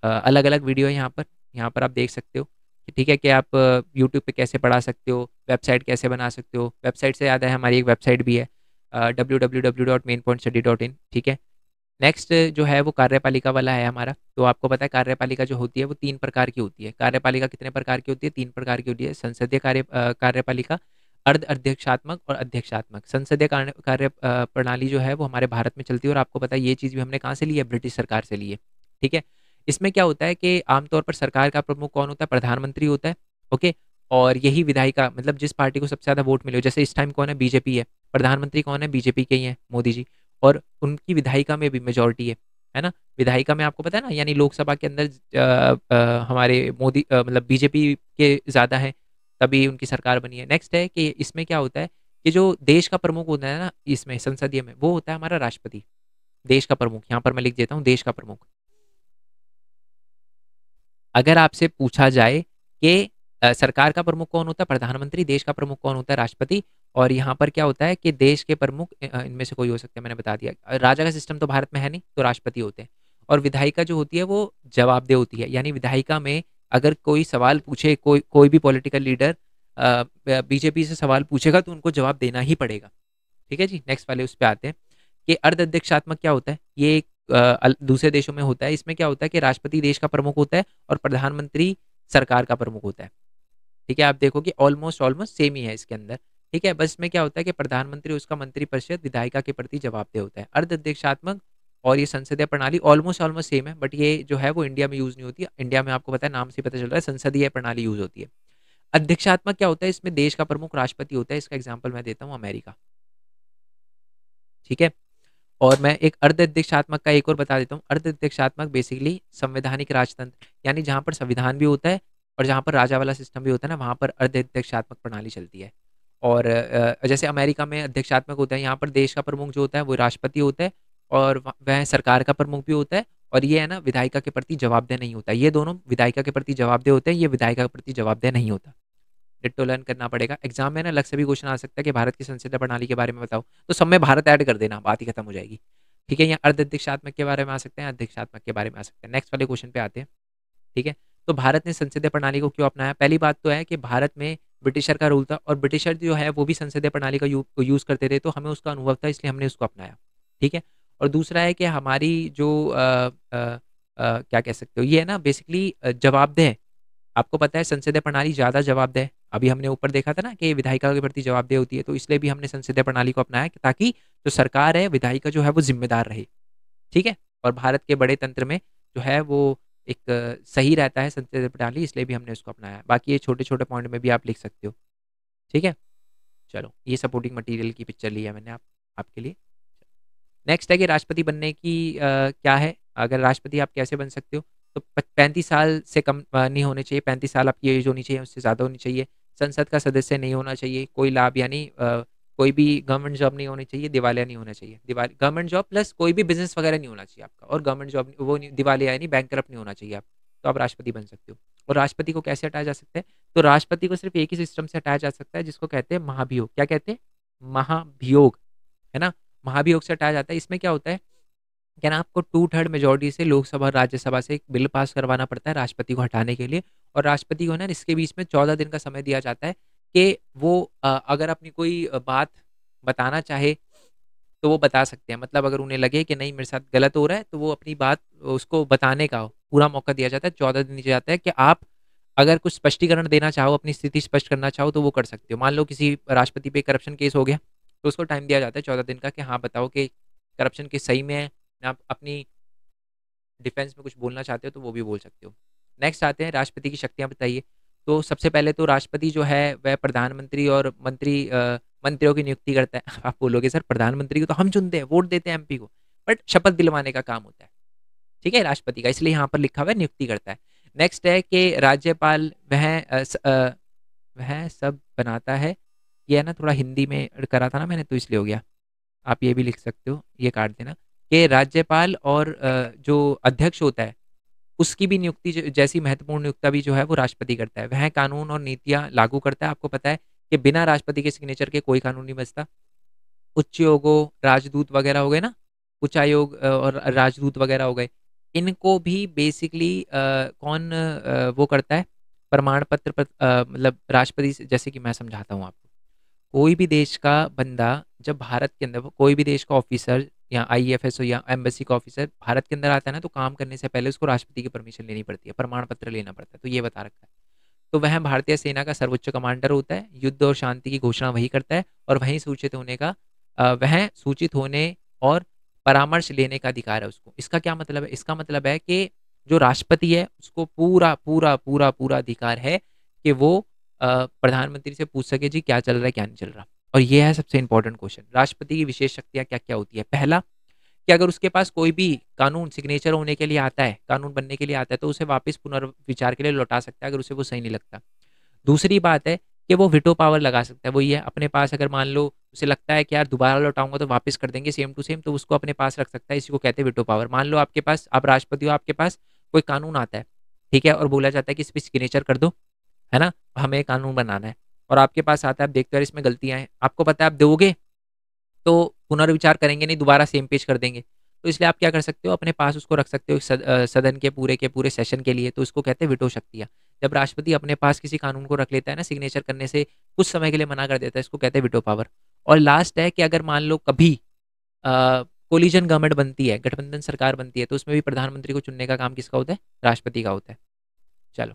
अलग अलग वीडियो है यहाँ पर यहाँ पर आप देख सकते हो ठीक है कि आप यूट्यूब पे कैसे पढ़ा सकते हो वेबसाइट कैसे बना सकते हो वेबसाइट से ज़्यादा है हमारी एक वेबसाइट भी है W W W dot main point study dot in ठीक है नेक्स्ट जो है वो कार्यपालिका वाला है हमारा तो आपको पता है कार्यपालिका जो होती है वो तीन प्रकार की होती है कार्यपालिका कितने प्रकार की होती है तीन प्रकार की होती है संसदीय कार्य कार्यपालिका अर्ध अध्यक्षात्मक और अध्यक्षात्मक संसदीय कार्य प्रणाली जो है वो हमारे भारत में चलती है और आपको पता है ये चीज़ भी हमने कहाँ से ली है ब्रिटिश सरकार से ली है ठीक है इसमें क्या होता है कि आमतौर पर सरकार का प्रमुख कौन होता है प्रधानमंत्री होता है ओके और यही विधायिका मतलब जिस पार्टी को सबसे ज़्यादा वोट मिले जैसे इस टाइम कौन है बीजेपी है प्रधानमंत्री कौन है बीजेपी के ही हैं मोदी जी और उनकी विधायिका में भी मेजोरिटी है है ना विधायिका में आपको पता है ना यानी लोकसभा के अंदर आ, आ, हमारे मोदी मतलब बीजेपी के ज़्यादा हैं तभी उनकी सरकार बनी है नेक्स्ट है कि इसमें क्या होता है कि जो देश का प्रमुख होता है ना इसमें संसदीय में वो होता है हमारा राष्ट्रपति देश का प्रमुख यहाँ पर मैं लिख देता हूँ देश का प्रमुख अगर आपसे पूछा जाए कि सरकार का प्रमुख कौन होता है प्रधानमंत्री देश का प्रमुख कौन होता है राष्ट्रपति और यहाँ पर क्या होता है कि देश के प्रमुख इनमें से कोई हो सकता है मैंने बता दिया राजा का सिस्टम तो भारत में है नहीं तो राष्ट्रपति होते हैं और विधायिका जो होती है वो जवाबदेह होती है यानी विधायिका में अगर कोई सवाल पूछे कोई कोई भी पॉलिटिकल लीडर बीजेपी से सवाल पूछेगा तो उनको जवाब देना ही पड़ेगा ठीक है जी नेक्स्ट वाले उस पर आते हैं कि अर्ध अध्यक्षात्मक क्या होता है ये एक दूसरे देशों में होता है इसमें क्या होता है कि राष्ट्रपति देश का प्रमुख होता है और प्रधानमंत्री सरकार का प्रमुख होता है ठीक है आप देखो कि ऑलमोस्ट ऑलमोस्ट सेम ही है इसके अंदर ठीक है बस इसमें क्या होता है कि प्रधानमंत्री उसका मंत्री परिषद विधायिका के प्रति जवाबदेह होता है अर्ध अध्यक्षात्मक और ये संसदीय प्रणाली ऑलमोस्ट ऑलमोस्ट सेम है बट ये जो है वो इंडिया में यूज़ नहीं होती इंडिया में आपको पता है नाम से पता चल रहा है संसदीय प्रणाली यूज़ होती है अध्यक्षात्मक क्या होता है इसमें देश का प्रमुख राष्ट्रपति होता है इसका एग्जाम्पल मैं देता हूँ अमेरिका ठीक है और मैं एक अर्ध अध्यक्षात्मक का एक और बता देता हूँ अर्ध अध्यक्षात्मक बेसिकली संवैधानिक राजतंत्र यानी जहाँ पर संविधान भी होता है और जहाँ पर राजा वाला सिस्टम भी होता है ना वहाँ पर अर्ध अध्यक्षात्मक प्रणाली चलती है और जैसे अमेरिका में अध्यक्षात्मक होता है यहाँ पर देश का प्रमुख जो होता है वो राष्ट्रपति होता है और वह सरकार का प्रमुख भी होता है और ये है ना विधायिका के प्रति जवाबदेह नहीं होता ये दोनों विधायिका के प्रति जवाबदेह होते हैं ये विधायिका के प्रति जवाबदेह नहीं होता डिट्टो लर्न करना पड़ेगा एग्जाम में ना अलग से भी क्वेश्चन आ सकता है कि भारत की संसदीय प्रणाली के बारे में बताओ तो सब में भारत ऐड कर देना बात ही खत्म हो जाएगी ठीक है यहाँ अर्ध अध्यक्षात्मक के बारे में आ सकते हैं अध्यक्षात्मक के बारे में आ सकते हैं नेक्स्ट वाले क्वेश्चन पे आते हैं ठीक है तो भारत ने संसदीय प्रणाली को क्यों अपनाया पहली बात तो है कि भारत में ब्रिटिशर का रूल था और ब्रिटिशर जो है वो भी संसदीय प्रणाली का यू, यूज़ करते थे तो हमें उसका अनुभव था इसलिए हमने उसको अपनाया ठीक है और दूसरा है कि हमारी जो आ, आ, आ, क्या कह सकते हो ये है ना बेसिकली जवाबदेह आपको पता है संसदीय प्रणाली ज़्यादा जवाबदेह अभी हमने ऊपर देखा था ना कि विधायिका के प्रति जवाबदेह होती है तो इसलिए भी हमने संसदीय प्रणाली को अपनाया ताकि जो सरकार है विधायिका जो है वो जिम्मेदार रहे ठीक है और भारत के बड़े तंत्र में जो है वो एक सही रहता है संसदीय प्रणाली इसलिए भी हमने उसको अपनाया बाकी ये छोटे छोटे पॉइंट में भी आप लिख सकते हो ठीक है चलो ये सपोर्टिंग मटेरियल की पिक्चर लिया मैंने आप आपके लिए नेक्स्ट है कि राष्ट्रपति बनने की आ, क्या है अगर राष्ट्रपति आप कैसे बन सकते हो तो पैंतीस साल से कम नहीं होने चाहिए पैंतीस साल आपकी एज होनी चाहिए उससे ज़्यादा होनी चाहिए संसद का सदस्य नहीं होना चाहिए कोई लाभ यानी कोई भी गवर्नमेंट जॉब नहीं होनी चाहिए दिवालिया नहीं होना चाहिए दिवाली गवर्नमेंट जॉब प्लस कोई भी बिजनेस वगैरह नहीं होना चाहिए आपका और गवर्नमेंट जॉब वो दिवालिया यानी बैंक नहीं होना चाहिए आप तो आप राष्ट्रपति बन सकते हो और राष्ट्रपति को कैसे हटाया जा सकता है तो राष्ट्रपति को सिर्फ एक ही सिस्टम से हटाया जा सकता है जिसको कहते हैं महाभियोग क्या कहते हैं महाभियोग है ना महाभियोग से हटाया जाता है इसमें क्या होता है यानी आपको टू थर्ड मेजोरिटी से लोकसभा और राज्यसभा से एक बिल पास करवाना पड़ता है राष्ट्रपति को हटाने के लिए और राष्ट्रपति को ना इसके बीच में चौदह दिन का समय दिया जाता है कि वो अगर अपनी कोई बात बताना चाहे तो वो बता सकते हैं मतलब अगर उन्हें लगे कि नहीं मेरे साथ गलत हो रहा है तो वो अपनी बात उसको बताने का पूरा मौका दिया जाता है चौदह दिन दिया जाता है कि आप अगर कुछ स्पष्टीकरण देना चाहो अपनी स्थिति स्पष्ट करना चाहो तो वो कर सकते हो मान लो किसी राष्ट्रपति पे करप्शन केस हो गया तो उसको टाइम दिया जाता है चौदह दिन का कि हाँ बताओ कि करप्शन केस सही में है आप अपनी डिफेंस में कुछ बोलना चाहते हो तो वो भी बोल सकते हो नेक्स्ट आते हैं राष्ट्रपति की शक्तियाँ बताइए तो सबसे पहले तो राष्ट्रपति जो है वह प्रधानमंत्री और मंत्री आ, मंत्रियों की नियुक्ति करता है *laughs* आप बोलोगे सर प्रधानमंत्री को तो हम चुनते हैं वोट देते हैं एम को बट शपथ दिलवाने का काम होता है ठीक है राष्ट्रपति का इसलिए यहाँ पर लिखा हुआ है नियुक्ति करता है नेक्स्ट है कि राज्यपाल वह वह सब बनाता है ये है ना थोड़ा हिंदी में करा था ना मैंने तो इसलिए हो गया आप ये भी लिख सकते हो ये काट देना कि राज्यपाल और जो अध्यक्ष होता है उसकी भी नियुक्ति जैसी महत्वपूर्ण नियुक्ति भी जो है वो राष्ट्रपति करता है वह कानून और नीतियाँ लागू करता है आपको पता है कि बिना राष्ट्रपति के सिग्नेचर के कोई कानून नहीं बचता उच्चयोगों राजदूत वगैरह हो गए ना उच्च आयोग और राजदूत वगैरह हो गए इनको भी बेसिकली कौन वो करता है प्रमाण पत्र मतलब राष्ट्रपति जैसे कि मैं समझाता हूँ आपको कोई भी देश का बंदा जब भारत के अंदर कोई भी देश का ऑफिसर या आई एफ एस हो या एम्बेसी का ऑफिसर भारत के अंदर आता है ना तो काम करने से पहले उसको राष्ट्रपति की परमिशन लेनी पड़ती है प्रमाण पत्र लेना पड़ता है तो ये बता रखा है तो वह भारतीय सेना का सर्वोच्च कमांडर होता है युद्ध और शांति की घोषणा वही करता है और वहीं सूचित होने का वह सूचित होने और परामर्श लेने का अधिकार है उसको इसका क्या मतलब है इसका मतलब है कि जो राष्ट्रपति है उसको पूरा पूरा पूरा पूरा अधिकार है कि वो प्रधानमंत्री से पूछ सके जी क्या चल रहा है क्या नहीं चल रहा और ये है सबसे इंपॉर्टेंट क्वेश्चन राष्ट्रपति की विशेष शक्तियाँ क्या क्या होती है पहला कि अगर उसके पास कोई भी कानून सिग्नेचर होने के लिए आता है कानून बनने के लिए आता है तो उसे वापस पुनर्विचार के लिए लौटा सकता है अगर उसे वो सही नहीं लगता दूसरी बात है कि वो विटो पावर लगा सकता है वो ये अपने पास अगर मान लो उसे लगता है कि यार दोबारा लौटाऊंगा तो वापस कर देंगे सेम टू सेम तो उसको अपने पास रख सकता है इसी को कहते हैं विटो पावर मान लो आपके पास आप राष्ट्रपति हो आपके पास कोई कानून आता है ठीक है और बोला जाता है कि इस पर सिग्नेचर कर दो है ना हमें कानून बनाना है और आपके पास आता है आप देखते हो इसमें गलतियाँ हैं आपको पता है आप दोगे तो पुनर्विचार करेंगे नहीं दोबारा सेम पेज कर देंगे तो इसलिए आप क्या कर सकते हो अपने पास उसको रख सकते हो सदन के पूरे के पूरे सेशन के लिए तो उसको कहते हैं विटो शक्तियाँ जब राष्ट्रपति अपने पास किसी कानून को रख लेता है ना सिग्नेचर करने से कुछ समय के लिए मना कर देता है इसको कहते हैं विटो पावर और लास्ट है कि अगर मान लो कभी कोलिजन गवर्नमेंट बनती है गठबंधन सरकार बनती है तो उसमें भी प्रधानमंत्री को चुनने का काम किसका होता है राष्ट्रपति का होता है चलो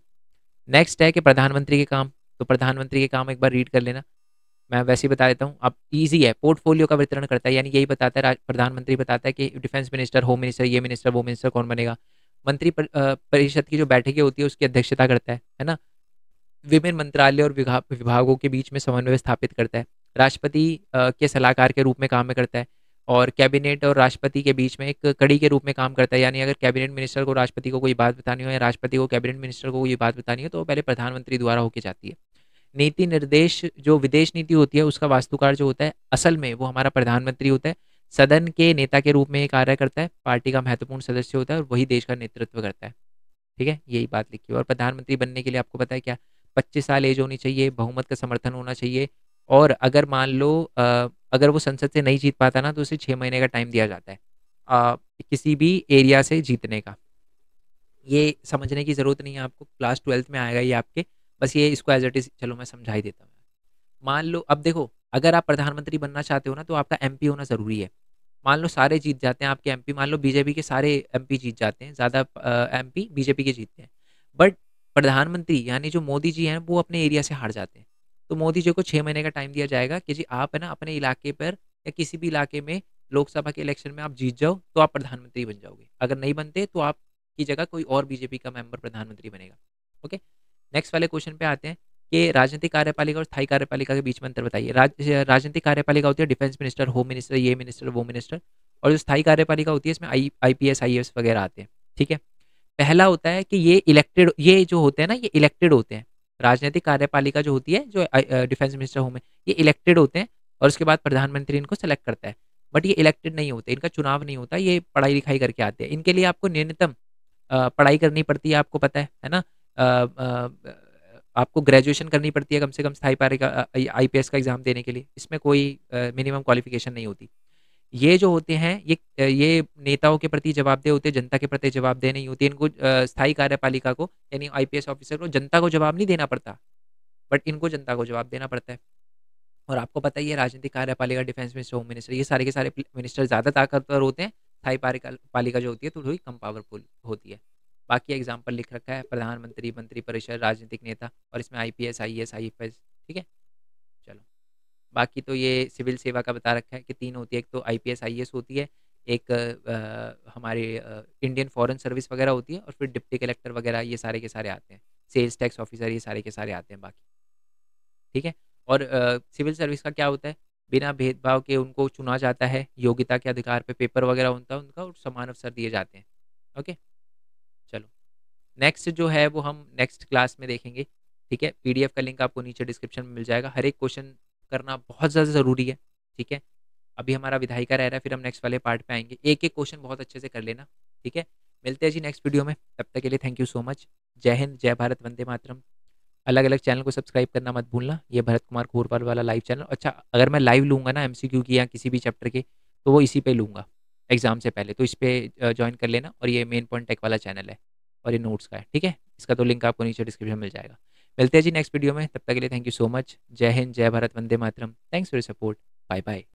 नेक्स्ट है कि प्रधानमंत्री के काम तो प्रधानमंत्री के काम एक बार रीड कर लेना मैं वैसे ही बता देता हूँ आप ईजी है पोर्टफोलियो का वितरण करता है यानी यही बताता है प्रधानमंत्री बताता है कि डिफेंस मिनिस्टर होम मिनिस्टर ये मिनिस्टर वो मिनिस्टर कौन बनेगा मंत्री परिषद की जो बैठकें होती है उसकी अध्यक्षता करता है है ना विभिन्न मंत्रालय और विभागों के बीच में समन्वय स्थापित करता है राष्ट्रपति के सलाहकार के रूप में काम करता है और कैबिनेट और राष्ट्रपति के बीच में एक कड़ी के रूप में काम करता है यानी अगर कैबिनेट मिनिस्टर को राष्ट्रपति को कोई बात बतानी हो या राष्ट्रपति को कैबिनेट मिनिस्टर को कोई बात बतानी हो तो पहले प्रधानमंत्री द्वारा होके जाती है नीति निर्देश जो विदेश नीति होती है उसका वास्तुकार जो होता है असल में वो हमारा प्रधानमंत्री होता है सदन के नेता के रूप में कार्य करता है पार्टी का महत्वपूर्ण सदस्य होता है और वही देश का नेतृत्व करता है ठीक है यही बात लिखी और प्रधानमंत्री बनने के लिए आपको पता है क्या पच्चीस साल एज होनी चाहिए बहुमत का समर्थन होना चाहिए और अगर मान लो अगर वो संसद से नहीं जीत पाता ना तो उसे छः महीने का टाइम दिया जाता है आ, किसी भी एरिया से जीतने का ये समझने की ज़रूरत नहीं है आपको क्लास ट्वेल्थ में आएगा ये आपके बस ये इसको एज इट इज चलो मैं समझा ही देता हूँ मान लो अब देखो अगर आप प्रधानमंत्री बनना चाहते हो ना तो आपका एम होना ज़रूरी है मान लो सारे जीत जाते हैं आपके पी मान लो बीजेपी के सारे पी जीत जाते हैं ज़्यादा पी बीजेपी के जीतते हैं बट प्रधानमंत्री यानी जो मोदी जी हैं वो अपने एरिया से हार जाते हैं तो मोदी जी को छः महीने का टाइम दिया जाएगा कि जी आप है ना अपने इलाके पर या किसी भी इलाके में लोकसभा के इलेक्शन में आप जीत जाओ तो आप प्रधानमंत्री बन जाओगे अगर नहीं बनते तो आपकी जगह कोई और बीजेपी का मेंबर प्रधानमंत्री बनेगा ओके नेक्स्ट वाले क्वेश्चन पे आते हैं कि राजनीतिक कार्यपालिका और स्थायी कार्यपालिका के बीच में अंतर बताइए राजनीतिक कार्यपालिका होती है डिफेंस मिनिस्टर होम मिनिस्टर ये मिनिस्टर वो मिनिस्टर और जो स्थायी कार्यपालिका होती है इसमें I I P S I S वगैरह आते हैं ठीक है पहला होता है कि ये इलेक्टेड ये जो होते हैं ना ये इलेक्टेड होते हैं राजनीतिक कार्यपालिका जो होती है जो डिफेंस मिनिस्टर होम है ये इलेक्टेड होते हैं और उसके बाद प्रधानमंत्री इनको सेलेक्ट करता है बट ये इलेक्टेड नहीं होते इनका चुनाव नहीं होता ये पढ़ाई लिखाई करके आते हैं इनके लिए आपको न्यूनतम पढ़ाई करनी पड़ती है आपको पता है है ना आपको ग्रेजुएशन करनी पड़ती है कम से कम स्थाई पारे का आई का एग्ज़ाम देने के लिए इसमें कोई मिनिमम क्वालिफिकेशन नहीं होती ये जो होते हैं ये ये नेताओं के प्रति जवाबदेह होते हैं जनता के प्रति जवाबदेह नहीं होती इनको स्थायी कार्यपालिका को यानी आईपीएस ऑफिसर को जनता को जवाब नहीं देना पड़ता बट इनको जनता को जवाब देना पड़ता है और आपको पता ही है राजनीतिक कार्यपालिका डिफेंस मिनिस्टर होम मिनिस्टर ये सारे के सारे मिनिस्टर ज़्यादा ताकतवर होते हैं स्थायी पालिका जो होती है तो थोड़ी कम पावरफुल होती है बाकी एग्जाम्पल लिख रखा है प्रधानमंत्री मंत्री परिषद राजनीतिक नेता और इसमें I P S I S I F S ठीक है चलो बाकी तो ये सिविल सेवा का बता रखा है कि तीन होती है एक तो I P S I S होती है एक हमारे इंडियन फॉरेन सर्विस वगैरह होती है और फिर डिप्टी कलेक्टर वगैरह ये सारे के सारे आते हैं सेल्स टैक्स ऑफिसर ये सारे के सारे आते हैं बाकी ठीक है और सिविल सर्विस का क्या होता है बिना भेदभाव के उनको चुना जाता है योग्यता के अधिकार पे पेपर वगैरह होता है उनका और समान अवसर दिए जाते हैं ओके नेक्स्ट जो है वो हम नेक्स्ट क्लास में देखेंगे ठीक है पीडीएफ का लिंक आपको नीचे डिस्क्रिप्शन में मिल जाएगा हर एक क्वेश्चन करना बहुत ज़्यादा ज़रूरी है ठीक है अभी हमारा विधायिका रह रहा है फिर हम नेक्स्ट वाले पार्ट पे आएंगे एक एक क्वेश्चन बहुत अच्छे से कर लेना ठीक है मिलते हैं जी नेक्स्ट वीडियो में तब तक के लिए थैंक यू सो मच जय हिंद जय भारत वंदे मातरम अलग अलग चैनल को सब्सक्राइब करना मत भूलना ये भरत कुमार कोरपाल वाला लाइव चैनल अच्छा अगर मैं लाइव लूँगा ना एम की या किसी भी चैप्टर के तो वो इसी पर लूँगा एग्ज़ाम से पहले तो इस पर ज्वाइन कर लेना और ये मेन पॉइंट टेक वाला चैनल है और ये नोट्स का है ठीक है इसका तो लिंक आपको नीचे डिस्क्रिप्शन मिल जाएगा मिलते हैं जी नेक्स्ट वीडियो में तब तक के लिए थैंक यू सो मच जय हिंद जय भारत वंदे मातरम thanks for support bye bye